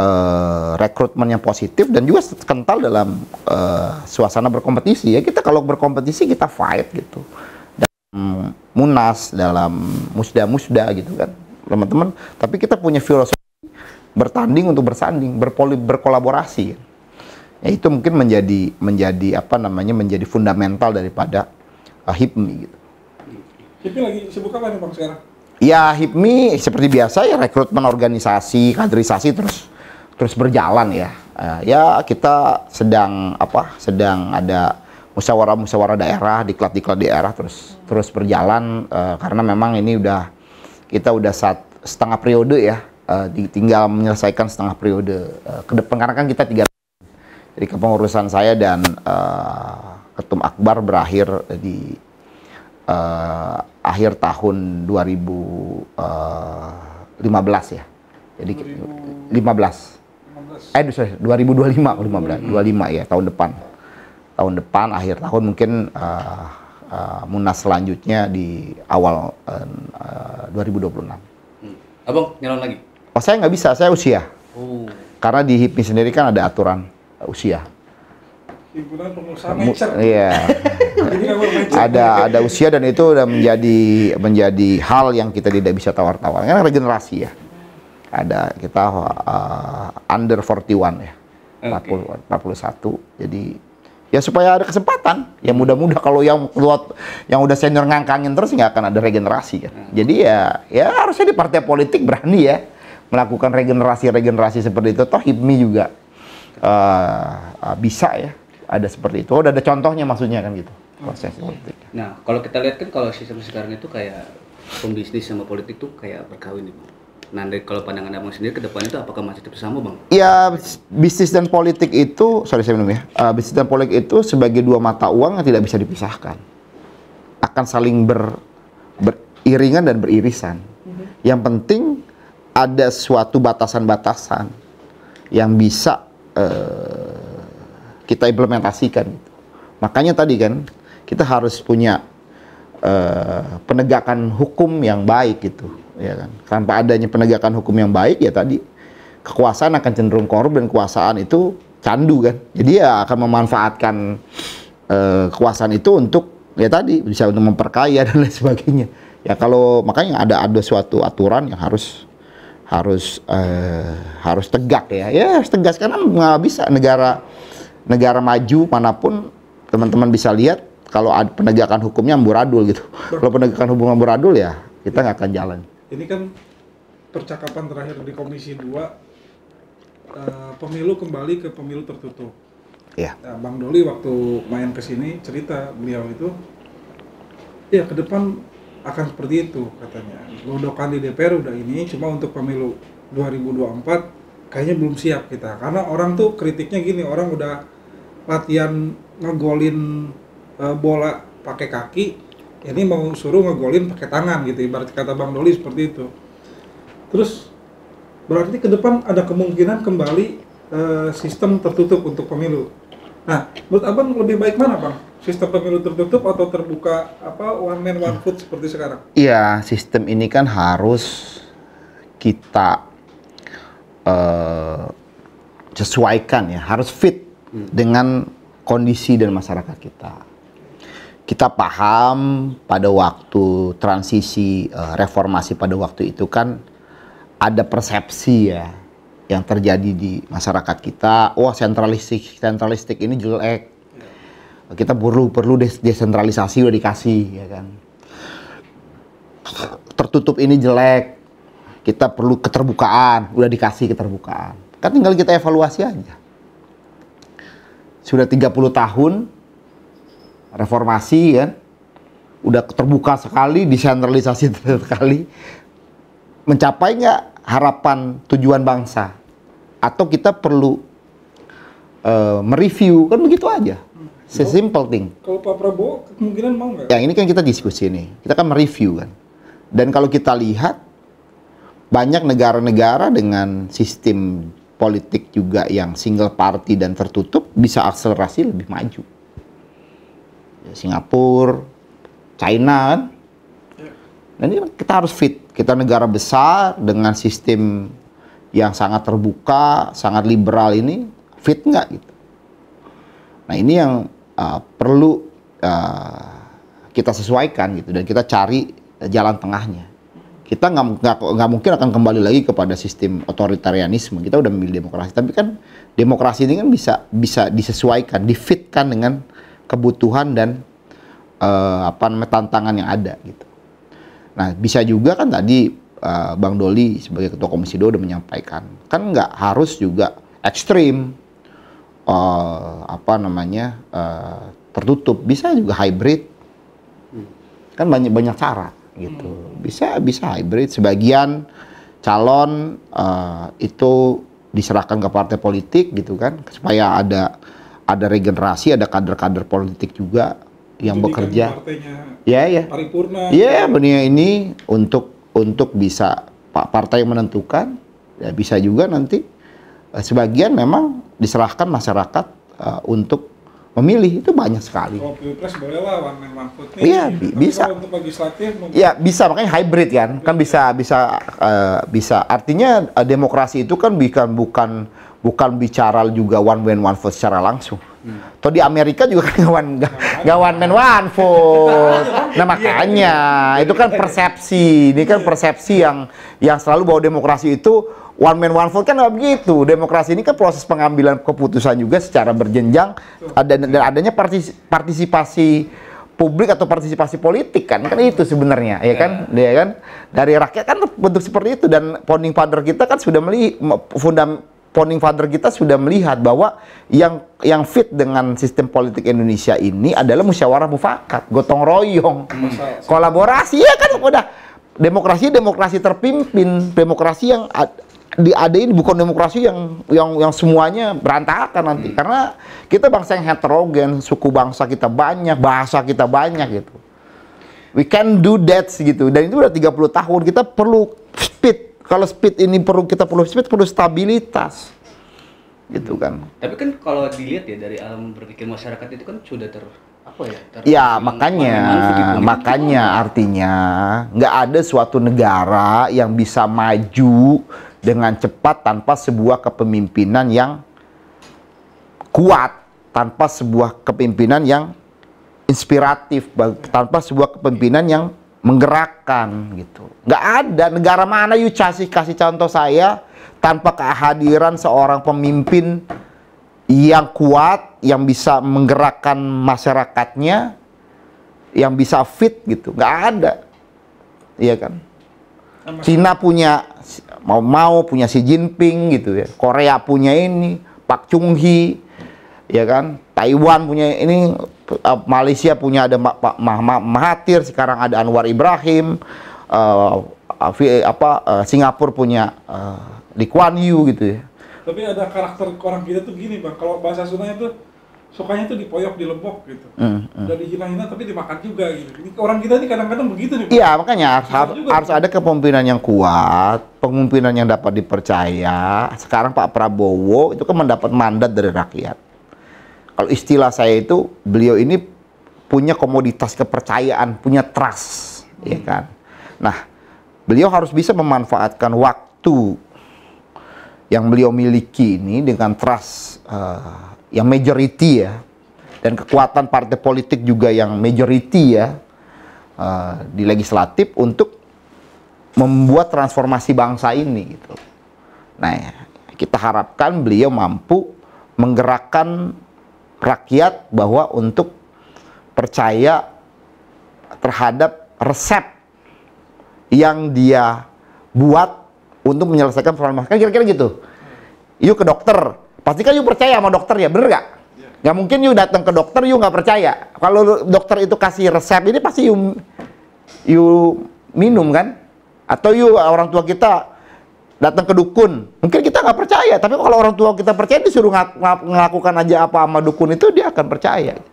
eh, rekrutmen yang positif dan juga kental dalam uh, suasana berkompetisi ya kita kalau berkompetisi kita fight gitu dalam munas dalam musda-musda gitu kan teman-teman tapi kita punya filosofi bertanding untuk bersanding berpoli berkolaborasi ya itu mungkin menjadi menjadi apa namanya menjadi fundamental daripada uh, HIPMI gitu. HIPMI lagi sibuk apa nih bang sekarang? ya HIPMI seperti biasa ya rekrutmen organisasi, kaderisasi terus terus berjalan ya. Uh, ya kita sedang apa? Sedang ada musyawarah-musyawarah daerah, diklat-diklat daerah terus terus berjalan uh, karena memang ini udah kita udah saat setengah periode ya. Uh, tinggal menyelesaikan setengah periode uh, ke depan karena kan kita tiga jadi kepengurusan saya dan uh, ketum akbar berakhir di uh, akhir tahun 2015 eh, ya. Jadi 15. 15. Eh sorry, 2025 15, 25 ya tahun depan. Tahun depan akhir tahun mungkin uh, uh, munas selanjutnya di awal uh, 2026. Hmm. Abang nyalon lagi? Oh saya nggak bisa, saya usia. Oh. Karena di HIPMI sendiri kan ada aturan usia himpunan pengusaha Iya. ada ada usia dan itu udah menjadi menjadi hal yang kita tidak bisa tawar-tawar. Karena regenerasi ya. Ada kita uh, under 41 ya. Okay. 40, 41. Jadi ya supaya ada kesempatan. Ya mudah-mudah kalau yang luat, yang udah senior ngangkangin terus nggak akan ada regenerasi kan. Hmm. Jadi ya ya harusnya di partai politik berani ya melakukan regenerasi-regenerasi seperti itu. Toh HIPMI juga uh, uh, bisa ya ada seperti itu. Oh, udah ada contohnya maksudnya kan gitu proses okay. politik. Nah kalau kita lihat kan kalau sistem sekarang itu kayak pembisnis sama politik tuh kayak berkawin nih bang. Nah kalau pandangan abang sendiri ke depan itu apakah masih tetap sama bang? Ya bisnis dan politik itu, sorry saya minum ya. Uh, bisnis dan politik itu sebagai dua mata uang yang tidak bisa dipisahkan. Akan saling ber, beriringan dan beririsan. Mhm. Yang penting ada suatu batasan-batasan yang bisa uh, kita implementasikan. Gitu. Makanya tadi kan kita harus punya uh, penegakan hukum yang baik gitu, ya kan. Tanpa adanya penegakan hukum yang baik ya tadi kekuasaan akan cenderung korup dan kekuasaan itu candu kan. Jadi ya akan memanfaatkan uh, kekuasaan itu untuk ya tadi bisa untuk memperkaya dan lain sebagainya. Ya kalau makanya ada ada suatu aturan yang harus harus uh, harus tegak ya. Ya harus tegas karena nggak bisa negara negara maju manapun teman-teman bisa lihat kalau penegakan hukumnya amburadul gitu. Kalau penegakan hukum amburadul ya kita nggak akan jalan. Ini kan percakapan terakhir di Komisi 2 uh, eh, pemilu kembali ke pemilu tertutup. Ya. Nah, Bang Doli waktu main ke sini cerita beliau itu ya ke depan akan seperti itu katanya. Godokan di DPR udah ini cuma untuk pemilu 2024 kayaknya belum siap kita karena orang tuh kritiknya gini orang udah latihan ngegolin e, bola pakai kaki ini mau suruh ngegolin pakai tangan gitu ibarat kata Bang Doli seperti itu terus berarti ke depan ada kemungkinan kembali e, sistem tertutup untuk pemilu nah menurut abang lebih baik mana bang sistem pemilu tertutup atau terbuka apa one man one vote hmm. seperti sekarang iya sistem ini kan harus kita Eh, sesuaikan ya, harus fit dengan kondisi dan masyarakat kita. Kita paham pada waktu transisi uh, reformasi pada waktu itu kan ada persepsi ya yang terjadi di masyarakat kita, wah sentralistik sentralistik ini jelek. Kita perlu perlu des desentralisasi udah dikasih ya kan. Tertutup ini jelek, kita perlu keterbukaan, udah dikasih keterbukaan. Kan tinggal kita evaluasi aja. Sudah 30 tahun reformasi kan, udah terbuka sekali, disentralisasi sekali. Mencapai nggak harapan tujuan bangsa? Atau kita perlu uh, mereview kan begitu aja. Sesimple thing. Kalau Pak Prabowo kemungkinan mau nggak? Yang ini kan kita diskusi nih. Kita kan mereview kan. Dan kalau kita lihat banyak negara-negara dengan sistem politik juga yang single party dan tertutup bisa akselerasi lebih maju. Ya, Singapura, China kan? ya. dan ini kita harus fit. Kita negara besar dengan sistem yang sangat terbuka, sangat liberal ini fit nggak gitu. Nah ini yang uh, perlu uh, kita sesuaikan gitu dan kita cari jalan tengahnya kita nggak mungkin akan kembali lagi kepada sistem otoritarianisme. Kita udah memilih demokrasi, tapi kan demokrasi ini kan bisa bisa disesuaikan, difitkan dengan kebutuhan dan uh, apa namanya tantangan yang ada gitu. Nah, bisa juga kan tadi uh, Bang Doli sebagai ketua Komisi dua udah menyampaikan, kan nggak harus juga ekstrim uh, apa namanya uh, tertutup, bisa juga hybrid. Kan banyak banyak cara gitu. Bisa bisa hybrid sebagian calon uh, itu diserahkan ke partai politik gitu kan supaya ada ada regenerasi, ada kader-kader politik juga yang Jadi bekerja. Ya ya. Paripurna. Ya, benih ini untuk untuk bisa Pak partai menentukan ya bisa juga nanti eh, sebagian memang diserahkan masyarakat uh, untuk memilih itu banyak sekali. Oh, pilpres boleh lah one man one vote. Iya, bi bisa. Untuk legislatif Iya, bisa makanya hybrid kan. Kan bisa bisa uh, bisa. Artinya uh, demokrasi itu kan bukan bukan bukan bicara juga one man one vote secara langsung. Hmm. Toh di Amerika juga kan gawan gawan man one vote. Nah makanya iya. itu kan persepsi. Ini kan persepsi yang yang selalu bahwa demokrasi itu one man one vote kan nggak begitu. Demokrasi ini kan proses pengambilan keputusan juga secara berjenjang ada dan adanya partisipasi publik atau partisipasi politik kan kan itu sebenarnya ya kan yeah. ya kan dari rakyat kan bentuk seperti itu dan founding father kita kan sudah melihat fundam founding father kita sudah melihat bahwa yang yang fit dengan sistem politik Indonesia ini adalah musyawarah mufakat gotong royong hmm. kolaborasi ya kan udah demokrasi demokrasi terpimpin demokrasi yang diadain bukan demokrasi yang yang yang semuanya berantakan nanti hmm. karena kita bangsa yang heterogen suku bangsa kita banyak bahasa kita banyak gitu we can do that gitu dan itu udah 30 tahun kita perlu speed kalau speed ini perlu kita perlu speed perlu stabilitas gitu kan tapi kan kalau dilihat ya dari alam berpikir masyarakat itu kan sudah ter apa ya? Ya makanya, makanya artinya nggak ada suatu negara yang bisa maju dengan cepat tanpa sebuah kepemimpinan yang kuat, tanpa sebuah kepemimpinan yang inspiratif, tanpa sebuah kepemimpinan yang menggerakkan gitu. Nggak ada negara mana yuk kasih kasih contoh saya tanpa kehadiran seorang pemimpin yang kuat, yang bisa menggerakkan masyarakatnya, yang bisa fit gitu, nggak ada, iya kan? Cina punya mau mau punya Xi Jinping gitu ya, Korea punya ini, Pak Chung Hee, ya kan? Taiwan punya ini, Malaysia punya ada Pak Mahathir, sekarang ada Anwar Ibrahim, uh, apa uh, Singapura punya uh, Lee Kuan Yew gitu ya tapi ada karakter orang kita tuh gini bang kalau bahasa Sundanya tuh sukanya tuh dipoyok di gitu mm, mm. dari hina-hina tapi dimakan juga gitu ini orang kita ini kadang-kadang begitu nih iya makanya har juga, harus ada kepemimpinan yang kuat pemimpinan yang dapat dipercaya sekarang Pak Prabowo itu kan mendapat mandat dari rakyat kalau istilah saya itu beliau ini punya komoditas kepercayaan punya trust hmm. ya kan nah beliau harus bisa memanfaatkan waktu yang beliau miliki ini dengan trust uh, yang majority ya dan kekuatan partai politik juga yang majority ya uh, di legislatif untuk membuat transformasi bangsa ini gitu. Nah, kita harapkan beliau mampu menggerakkan rakyat bahwa untuk percaya terhadap resep yang dia buat untuk menyelesaikan persoalan Kan kira-kira gitu Yuk ke dokter pasti kan you percaya sama dokter ya bener gak? Iya. Gak mungkin yuk datang ke dokter yuk gak percaya. Kalau dokter itu kasih resep ini pasti yuk you minum kan? Atau yuk orang tua kita datang ke dukun, mungkin kita nggak percaya. Tapi kalau orang tua kita percaya disuruh melakukan ngelakukan aja apa sama dukun itu dia akan percaya. Gitu.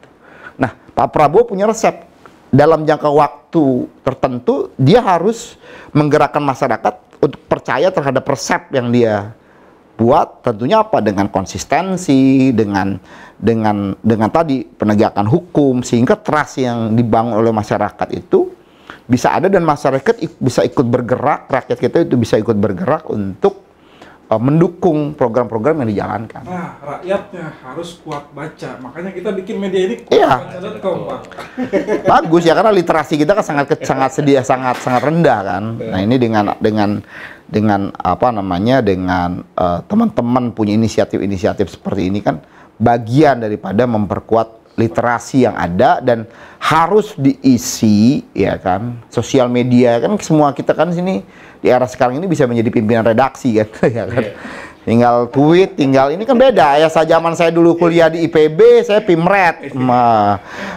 Nah Pak Prabowo punya resep dalam jangka waktu tertentu dia harus menggerakkan masyarakat untuk percaya terhadap resep yang dia buat tentunya apa dengan konsistensi dengan dengan dengan tadi penegakan hukum sehingga trust yang dibangun oleh masyarakat itu bisa ada dan masyarakat bisa ikut bergerak rakyat kita itu bisa ikut bergerak untuk uh, mendukung program-program yang dijalankan. Nah, rakyatnya harus kuat baca. Makanya kita bikin media ini kuat iya. baca. Bagus ya karena literasi kita kan sangat sangat sedia sangat sangat rendah kan. Nah, ini dengan dengan dengan apa namanya dengan uh, teman-teman uh, punya inisiatif-inisiatif seperti ini kan bagian daripada memperkuat literasi yang ada dan harus diisi ya kan sosial media kan semua kita kan sini di era sekarang ini bisa menjadi pimpinan redaksi kan ya kan iya. tinggal tweet tinggal ini kan beda ya saya zaman saya dulu kuliah di IPB saya pimret iya. ma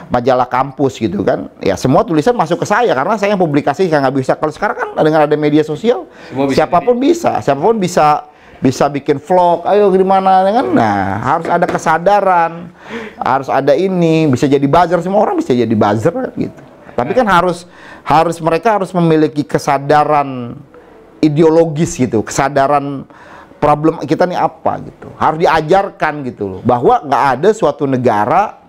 majalah kampus gitu kan ya semua tulisan masuk ke saya karena saya yang publikasi saya nggak bisa kalau sekarang kan dengan ada media sosial siapapun jadi. bisa siapapun bisa bisa bikin vlog, ayo gimana ya kan? Nah, harus ada kesadaran, harus ada ini, bisa jadi buzzer semua orang bisa jadi buzzer gitu. Tapi kan harus harus mereka harus memiliki kesadaran ideologis gitu, kesadaran problem kita nih apa gitu. Harus diajarkan gitu loh bahwa nggak ada suatu negara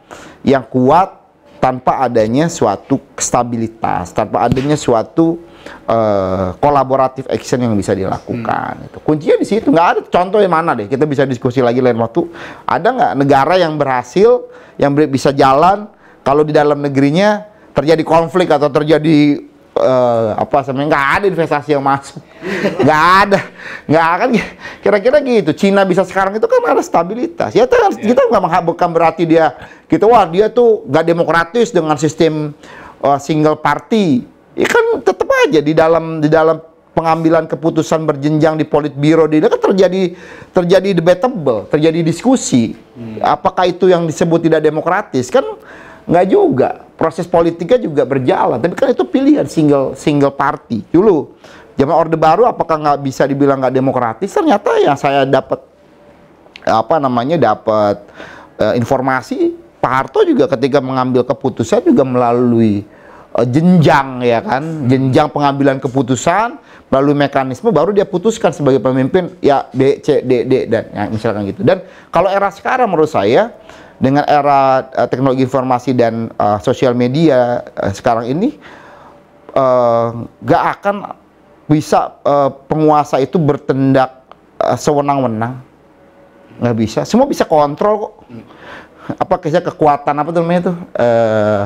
yang kuat tanpa adanya suatu stabilitas, tanpa adanya suatu uh, action yang bisa dilakukan. Hmm. Itu kuncinya di situ. Nggak ada contoh yang mana deh. Kita bisa diskusi lagi lain waktu. Ada nggak negara yang berhasil, yang bisa jalan kalau di dalam negerinya terjadi konflik atau terjadi uh, apa sampai nggak ada investasi yang masuk nggak ada nggak akan kira-kira gitu Cina bisa sekarang itu kan ada stabilitas ya kan yeah. kita nggak bukan berarti dia kita gitu. wah dia tuh nggak demokratis dengan sistem uh, single party ya kan tetap aja di dalam di dalam pengambilan keputusan berjenjang di politbiro di kan terjadi terjadi debatable terjadi diskusi hmm. apakah itu yang disebut tidak demokratis kan Nggak juga. Proses politiknya juga berjalan. Tapi kan itu pilihan single single party dulu. Zaman Orde Baru apakah nggak bisa dibilang nggak demokratis? Ternyata yang saya dapat apa namanya dapat uh, informasi Pak Harto juga ketika mengambil keputusan juga melalui uh, jenjang ya kan, jenjang pengambilan keputusan melalui mekanisme baru dia putuskan sebagai pemimpin ya B C D D dan ya, misalkan gitu. Dan kalau era sekarang menurut saya dengan era uh, teknologi informasi dan uh, sosial media uh, sekarang ini uh, gak akan bisa uh, penguasa itu bertendak uh, sewenang-wenang nggak bisa semua bisa kontrol kok hmm. apa kisah kekuatan apa namanya itu uh,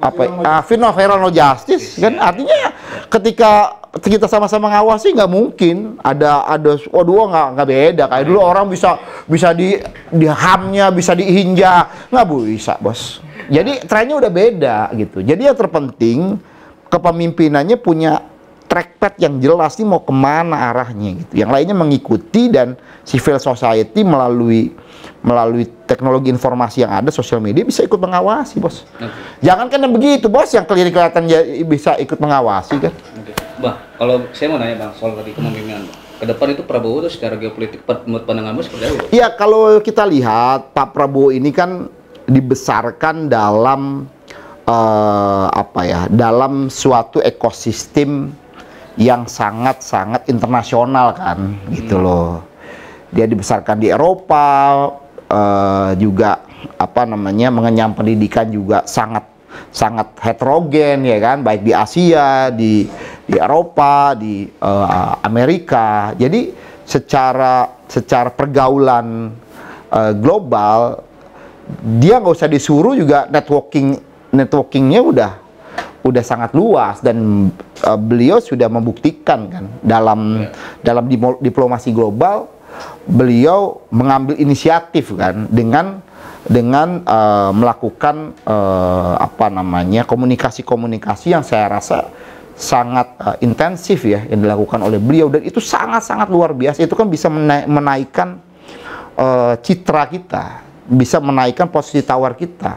apa ya? ah, uh, final no justice kan artinya ketika kita sama-sama ngawasi nggak mungkin ada ada dua nggak nggak beda kayak dulu orang bisa bisa di hamnya bisa diinja nggak bisa bos jadi trennya udah beda gitu jadi yang terpenting kepemimpinannya punya trackpad yang jelas nih mau kemana arahnya gitu. Yang lainnya mengikuti dan civil society melalui melalui teknologi informasi yang ada sosial media bisa ikut mengawasi bos. Okay. Jangan kan begitu bos yang kelihatan kelihatan ya, bisa ikut mengawasi kan. Okay. Bah, kalau saya mau nanya bang soal tadi kepemimpinan ke depan itu Prabowo itu secara geopolitik menurut pandanganmu seperti apa? Iya kalau kita lihat Pak Prabowo ini kan dibesarkan dalam uh, apa ya dalam suatu ekosistem yang sangat-sangat internasional kan gitu hmm. loh. Dia dibesarkan di Eropa uh, juga apa namanya mengenyam pendidikan juga sangat sangat heterogen ya kan baik di Asia, di di Eropa, di uh, Amerika. Jadi secara secara pergaulan uh, global dia nggak usah disuruh juga networking networkingnya udah udah sangat luas dan uh, beliau sudah membuktikan kan dalam yeah. dalam diplomasi global beliau mengambil inisiatif kan dengan dengan uh, melakukan uh, apa namanya komunikasi-komunikasi yang saya rasa sangat uh, intensif ya yang dilakukan oleh beliau dan itu sangat-sangat luar biasa itu kan bisa mena menaikkan uh, citra kita bisa menaikkan posisi tawar kita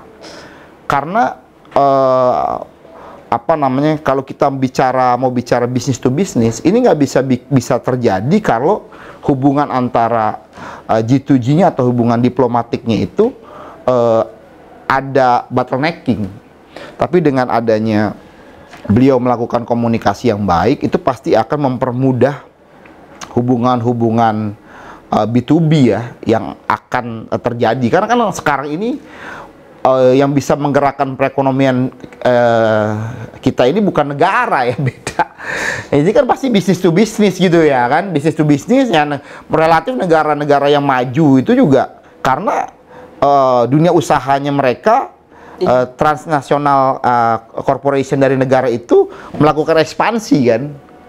karena uh, apa namanya kalau kita bicara mau bicara bisnis to bisnis ini nggak bisa bi bisa terjadi kalau hubungan antara uh, eh, G2G-nya atau hubungan diplomatiknya itu uh, ada bottlenecking tapi dengan adanya beliau melakukan komunikasi yang baik itu pasti akan mempermudah hubungan-hubungan uh, eh, B2B ya yang akan uh, terjadi karena kan sekarang ini uh, yang bisa menggerakkan perekonomian uh, kita ini bukan negara ya beda. Ini kan pasti bisnis to bisnis gitu ya kan, bisnis to bisnis yang relatif negara-negara yang maju itu juga karena uh, dunia usahanya mereka uh, transnasional uh, corporation dari negara itu melakukan ekspansi kan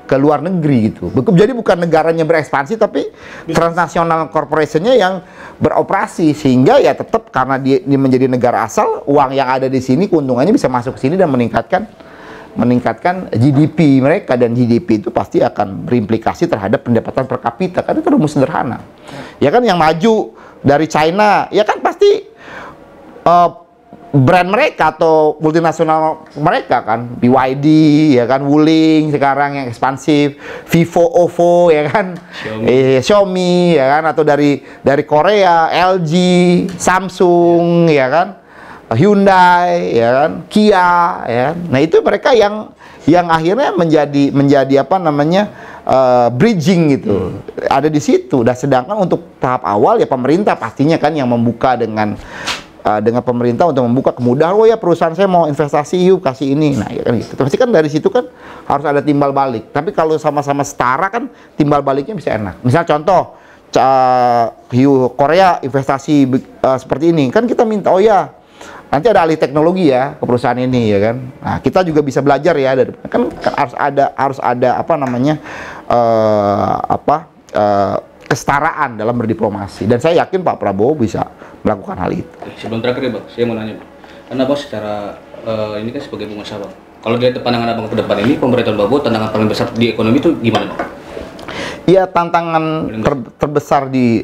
ke luar negeri gitu. Jadi bukan negaranya berekspansi tapi transnasional corporationnya yang beroperasi sehingga ya tetap karena dia, dia menjadi negara asal uang yang ada di sini keuntungannya bisa masuk ke sini dan meningkatkan meningkatkan GDP mereka dan GDP itu pasti akan berimplikasi terhadap pendapatan per kapita karena itu rumus sederhana. Ya kan yang maju dari China ya kan pasti uh, brand mereka atau multinasional mereka kan BYD ya kan Wuling sekarang yang ekspansif Vivo Ovo ya kan Xiaomi, eh, Xiaomi ya kan atau dari dari Korea LG Samsung ya kan Hyundai ya kan Kia ya kan? nah itu mereka yang yang akhirnya menjadi menjadi apa namanya uh, bridging gitu hmm. ada di situ dan sedangkan untuk tahap awal ya pemerintah pastinya kan yang membuka dengan uh, dengan pemerintah untuk membuka kemudahan oh ya perusahaan saya mau investasi yuk kasih ini nah ya kan gitu pasti kan dari situ kan harus ada timbal balik tapi kalau sama-sama setara kan timbal baliknya bisa enak misal contoh uh, Korea investasi uh, seperti ini kan kita minta oh ya nanti ada alih teknologi ya ke perusahaan ini ya kan nah kita juga bisa belajar ya dari kan, kan harus ada harus ada apa namanya uh, apa uh, kestaraan dalam berdiplomasi dan saya yakin Pak Prabowo bisa melakukan hal itu. Sebelum terakhir ya Bang, saya mau nanya Karena Bang secara uh, ini kan sebagai pengusaha Bang, kalau dilihat pandangan Abang ke depan ini pemerintahan Prabowo tantangan paling besar di ekonomi itu gimana Bang? Iya tantangan ter, terbesar di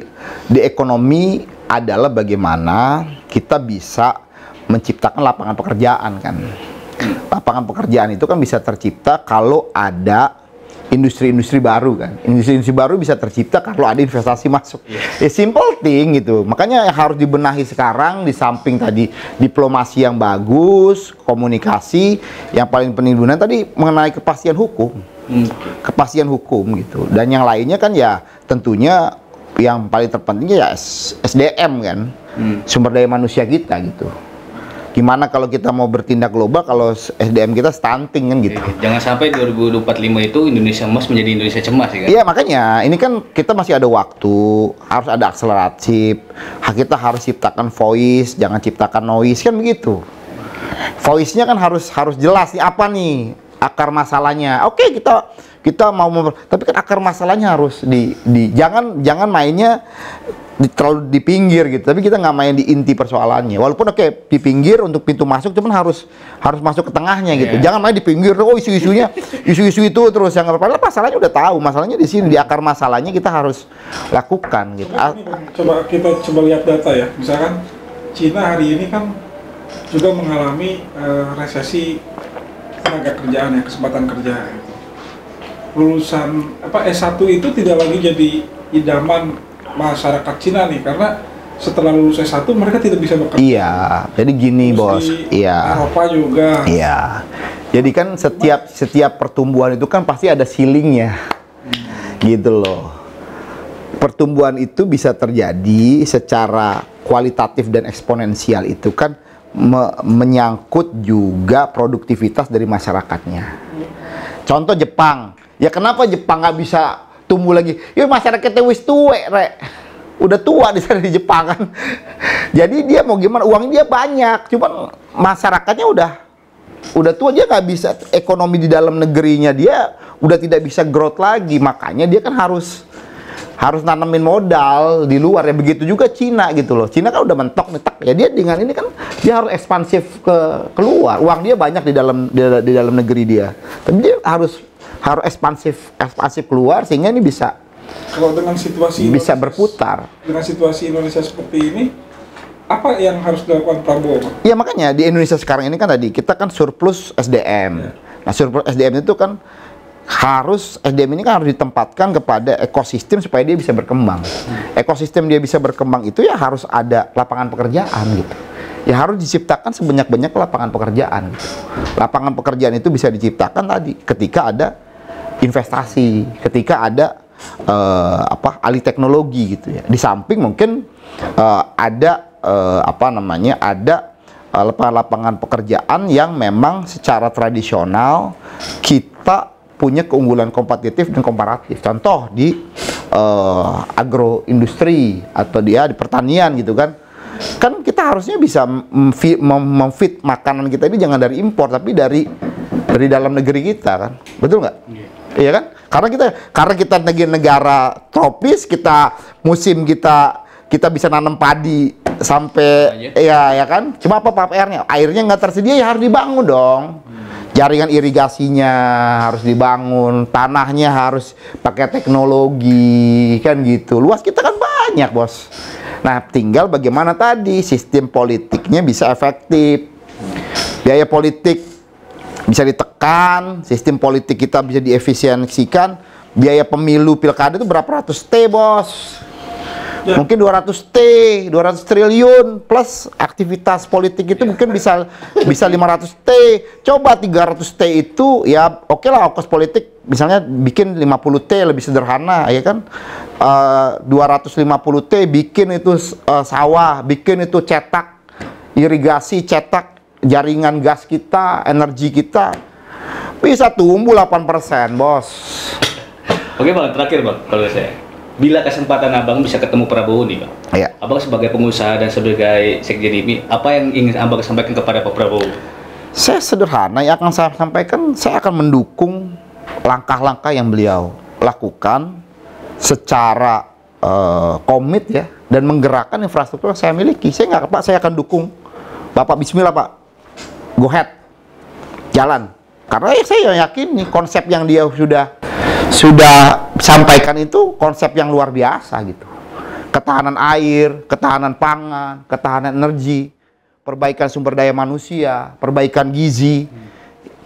di ekonomi adalah bagaimana kita bisa menciptakan lapangan pekerjaan kan. Hmm. Lapangan pekerjaan itu kan bisa tercipta kalau ada industri-industri baru kan. Industri-industri baru bisa tercipta kalau ada investasi masuk. Yeah. Ya simple thing gitu. Makanya yang harus dibenahi sekarang di samping tadi diplomasi yang bagus, komunikasi, yang paling penting benar tadi mengenai kepastian hukum. Hmm. Kepastian hukum gitu. Dan yang lainnya kan ya tentunya yang paling terpenting ya SDM kan. Hmm. Sumber daya manusia kita gitu gimana kalau kita mau bertindak global kalau SDM kita stunting kan gitu. Jangan sampai 2045 itu Indonesia emas menjadi Indonesia cemas ya kan. Iya, makanya ini kan kita masih ada waktu, harus ada akselerasi Kita harus ciptakan voice, jangan ciptakan noise kan begitu. Voice-nya kan harus harus jelas nih apa nih akar masalahnya. Oke, kita kita mau tapi kan akar masalahnya harus di, di jangan jangan mainnya di, terlalu di pinggir gitu tapi kita nggak main di inti persoalannya walaupun oke okay, di pinggir untuk pintu masuk cuman harus harus masuk ke tengahnya gitu iya. jangan main di pinggir oh isu-isunya isu-isu itu terus yang padahal masalahnya udah tahu masalahnya di sini di akar masalahnya kita harus lakukan gitu coba, ini, coba kita coba lihat data ya misalkan Cina hari ini kan juga mengalami uh, resesi tenaga kerjaan ya kesempatan kerja lulusan apa S1 itu tidak lagi jadi idaman masyarakat Cina nih karena setelah lulus S1 mereka tidak bisa bekerja. Iya, jadi gini lulus bos. iya. Eropa juga. Iya. Jadi kan setiap setiap pertumbuhan itu kan pasti ada ceilingnya. Hmm. Gitu loh. Pertumbuhan itu bisa terjadi secara kualitatif dan eksponensial itu kan me menyangkut juga produktivitas dari masyarakatnya. Iya. Contoh Jepang. Ya kenapa Jepang nggak bisa tumbuh lagi. Yo masyarakatnya wis tuwek, rek. Udah tua di sana di Jepang kan. Jadi dia mau gimana? Uang dia banyak, cuman masyarakatnya udah udah tua dia nggak bisa ekonomi di dalam negerinya dia udah tidak bisa growth lagi. Makanya dia kan harus harus nanamin modal di luar ya begitu juga Cina gitu loh Cina kan udah mentok mentok ya dia dengan ini kan dia harus ekspansif ke keluar uang dia banyak di dalam di, di dalam negeri dia tapi dia harus harus ekspansif ekspansif keluar sehingga ini bisa kalau dengan situasi bisa Indonesia, berputar dengan situasi Indonesia seperti ini apa yang harus dilakukan Prabowo? Iya makanya di Indonesia sekarang ini kan tadi kita kan surplus SDM. Ya. Nah surplus SDM itu kan harus SDM ini kan harus ditempatkan kepada ekosistem supaya dia bisa berkembang. Hmm. Ekosistem dia bisa berkembang itu ya harus ada lapangan pekerjaan gitu. Ya harus diciptakan sebanyak-banyak lapangan pekerjaan gitu. Lapangan pekerjaan itu bisa diciptakan tadi ketika ada investasi ketika ada uh, apa alih teknologi gitu ya. Di samping mungkin uh, ada uh, apa namanya ada lapangan lapangan pekerjaan yang memang secara tradisional kita punya keunggulan kompetitif dan komparatif. Contoh di uh, agroindustri atau dia di pertanian gitu kan. Kan kita harusnya bisa memfit, mem makanan kita ini jangan dari impor tapi dari dari dalam negeri kita kan. Betul nggak? Yeah. Iya kan? Karena kita karena kita negara tropis, kita musim kita kita bisa nanam padi sampai ya ya kan cuma apa PR-nya airnya nggak tersedia ya harus dibangun dong hmm. jaringan irigasinya harus dibangun tanahnya harus pakai teknologi kan gitu luas kita kan banyak bos nah tinggal bagaimana tadi sistem politiknya bisa efektif biaya politik bisa ditekan, sistem politik kita bisa diefisiensikan. Biaya pemilu pilkada itu berapa ratus T, Bos? Ya. Mungkin 200 T, 200 triliun plus aktivitas politik itu ya. mungkin bisa bisa 500 T. Coba 300 T itu ya oke okay lah ongkos politik misalnya bikin 50 T lebih sederhana ya kan. Eh, uh, 250 T bikin itu uh, sawah, bikin itu cetak irigasi cetak jaringan gas kita, energi kita bisa tumbuh 8%, Bos. Oke, Bang, terakhir, Bang, kalau saya. Bila kesempatan Abang bisa ketemu Prabowo nih, Bang. Iya. Abang sebagai pengusaha dan sebagai sekjen ini, apa yang ingin Abang sampaikan kepada Pak Prabowo? Saya sederhana yang akan saya sampaikan, saya akan mendukung langkah-langkah yang beliau lakukan secara uh, komit ya dan menggerakkan infrastruktur yang saya miliki. Saya nggak Pak, saya akan dukung Bapak Bismillah Pak go ahead jalan karena ya saya yakin nih konsep yang dia sudah sudah sampaikan itu konsep yang luar biasa gitu ketahanan air ketahanan pangan ketahanan energi perbaikan sumber daya manusia perbaikan gizi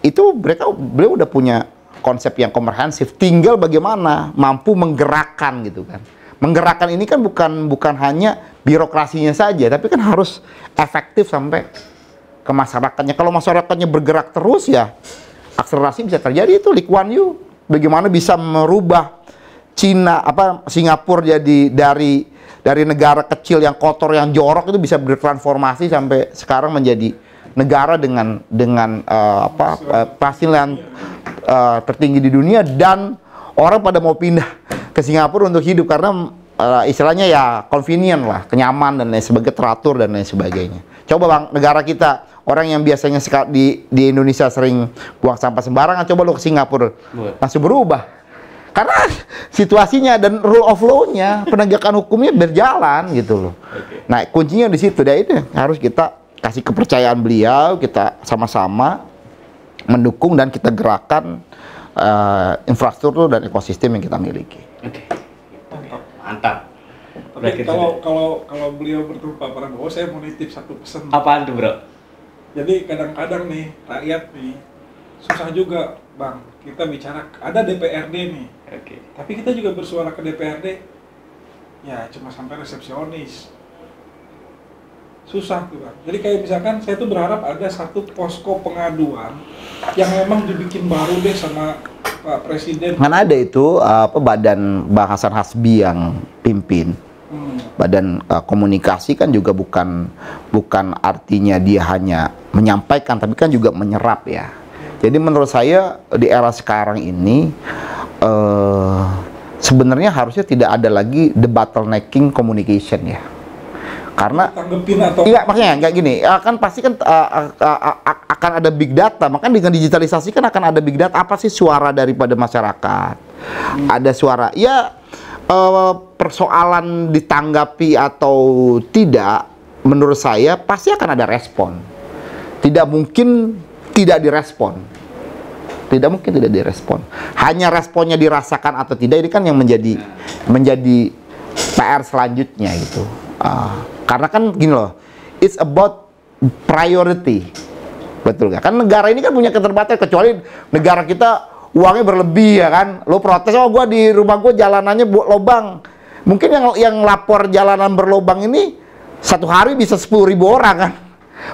itu mereka beliau udah punya konsep yang komprehensif tinggal bagaimana mampu menggerakkan gitu kan menggerakkan ini kan bukan bukan hanya birokrasinya saja tapi kan harus efektif sampai ke masyarakatnya. Kalau masyarakatnya bergerak terus ya akselerasi bisa terjadi itu Lee Kuan Yew. Bagaimana bisa merubah Cina apa Singapura jadi dari dari negara kecil yang kotor yang jorok itu bisa bertransformasi sampai sekarang menjadi negara dengan dengan uh, apa uh, eh, penghasilan uh, eh, tertinggi di dunia dan orang pada mau pindah ke Singapura untuk hidup karena uh, istilahnya ya convenient lah, kenyaman dan lain sebagainya, teratur dan lain sebagainya. Coba bang, negara kita orang yang biasanya di di Indonesia sering buang sampah sembarangan, coba lo ke Singapura masih berubah. Karena situasinya dan rule of law-nya, penegakan hukumnya berjalan gitu loh. Okay. Nah, kuncinya di situ deh ini. harus kita kasih kepercayaan beliau, kita sama-sama mendukung dan kita gerakan uh, infrastruktur dan ekosistem yang kita miliki. Oke. Okay. Mantap. Tapi kalau kalau kalau beliau bertemu Pak Prabowo, saya mau nitip satu pesan. Apaan tuh, Bro? Jadi kadang-kadang nih rakyat nih susah juga, Bang. Kita bicara ada DPRD nih. Oke. Okay. Tapi kita juga bersuara ke DPRD ya cuma sampai resepsionis. Susah tuh, Bang. Jadi kayak misalkan saya tuh berharap ada satu posko pengaduan yang memang dibikin baru deh sama Pak Presiden. Mana ada itu apa badan Bang Hasan Hasbi yang pimpin Badan uh, komunikasi kan juga bukan bukan artinya dia hanya menyampaikan tapi kan juga menyerap ya. Jadi menurut saya di era sekarang ini uh, sebenarnya harusnya tidak ada lagi the bottlenecking communication ya. Karena Iya, makanya nggak gini. akan eh, pasti kan uh, uh, uh, akan ada big data. Makanya dengan digitalisasi kan akan ada big data. Apa sih suara daripada masyarakat? Hmm. Ada suara. Ya uh, persoalan ditanggapi atau tidak, menurut saya pasti akan ada respon. Tidak mungkin tidak direspon. Tidak mungkin tidak direspon. Hanya responnya dirasakan atau tidak ini kan yang menjadi menjadi PR selanjutnya gitu. Uh, karena kan gini loh, it's about priority. Betul gak? Kan negara ini kan punya keterbatasan kecuali negara kita uangnya berlebih ya kan lo protes oh gue di rumah gue jalanannya buat lobang mungkin yang yang lapor jalanan berlobang ini satu hari bisa sepuluh ribu orang kan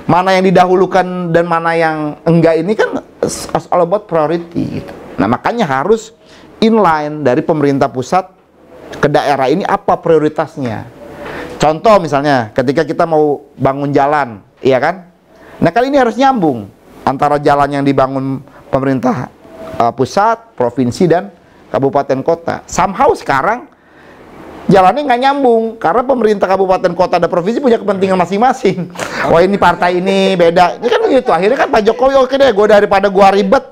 mana yang didahulukan dan mana yang enggak ini kan as all about priority gitu. nah makanya harus inline dari pemerintah pusat ke daerah ini apa prioritasnya contoh misalnya ketika kita mau bangun jalan iya kan nah kali ini harus nyambung antara jalan yang dibangun pemerintah uh, pusat, provinsi dan kabupaten kota. Somehow sekarang jalannya nggak nyambung karena pemerintah kabupaten kota dan provinsi punya kepentingan masing-masing. Wah ini partai ini beda. Ini kan begitu. Akhirnya kan Pak Jokowi oke deh, gue daripada gue ribet,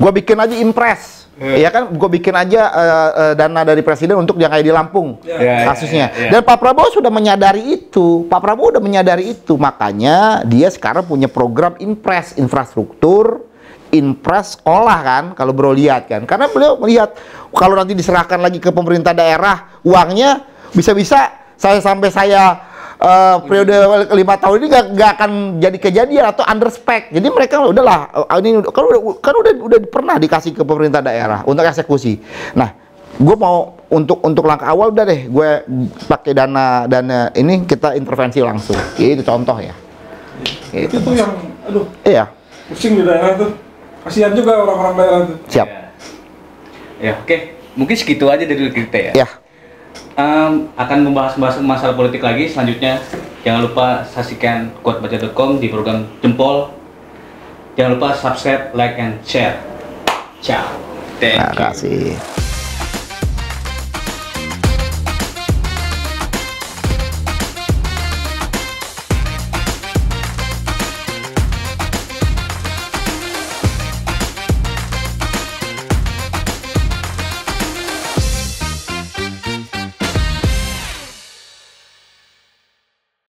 gue bikin aja impres. Iya yeah. kan, gue bikin aja uh, uh, dana dari presiden untuk yang kayak di Lampung yeah. Iya, iya, kasusnya. Yeah, yeah, yeah. Dan Pak Prabowo sudah menyadari itu, Pak Prabowo sudah menyadari itu, makanya dia sekarang punya program impres infrastruktur impres sekolah kan kalau bro lihat kan karena beliau melihat kalau nanti diserahkan lagi ke pemerintah daerah uangnya bisa-bisa saya sampai saya uh, periode lima tahun ini gak, akan jadi kejadian atau under spec jadi mereka udahlah eh, ini kan udah kan udah udah pernah dikasih ke pemerintah daerah untuk eksekusi nah gue mau untuk untuk langkah awal udah deh gue pakai dana dana ini kita intervensi langsung itu contoh ya gitu. itu tuh yang aduh iya pusing di daerah tuh Kasihan juga orang-orang bayaran itu. Siap. Ya, ya oke. Okay. Mungkin segitu aja dari kita ya. Ya. Um, akan membahas bahas masalah politik lagi selanjutnya. Jangan lupa saksikan kuatbaca.com di program Jempol. Jangan lupa subscribe, like, and share. Ciao. Terima kasih. You.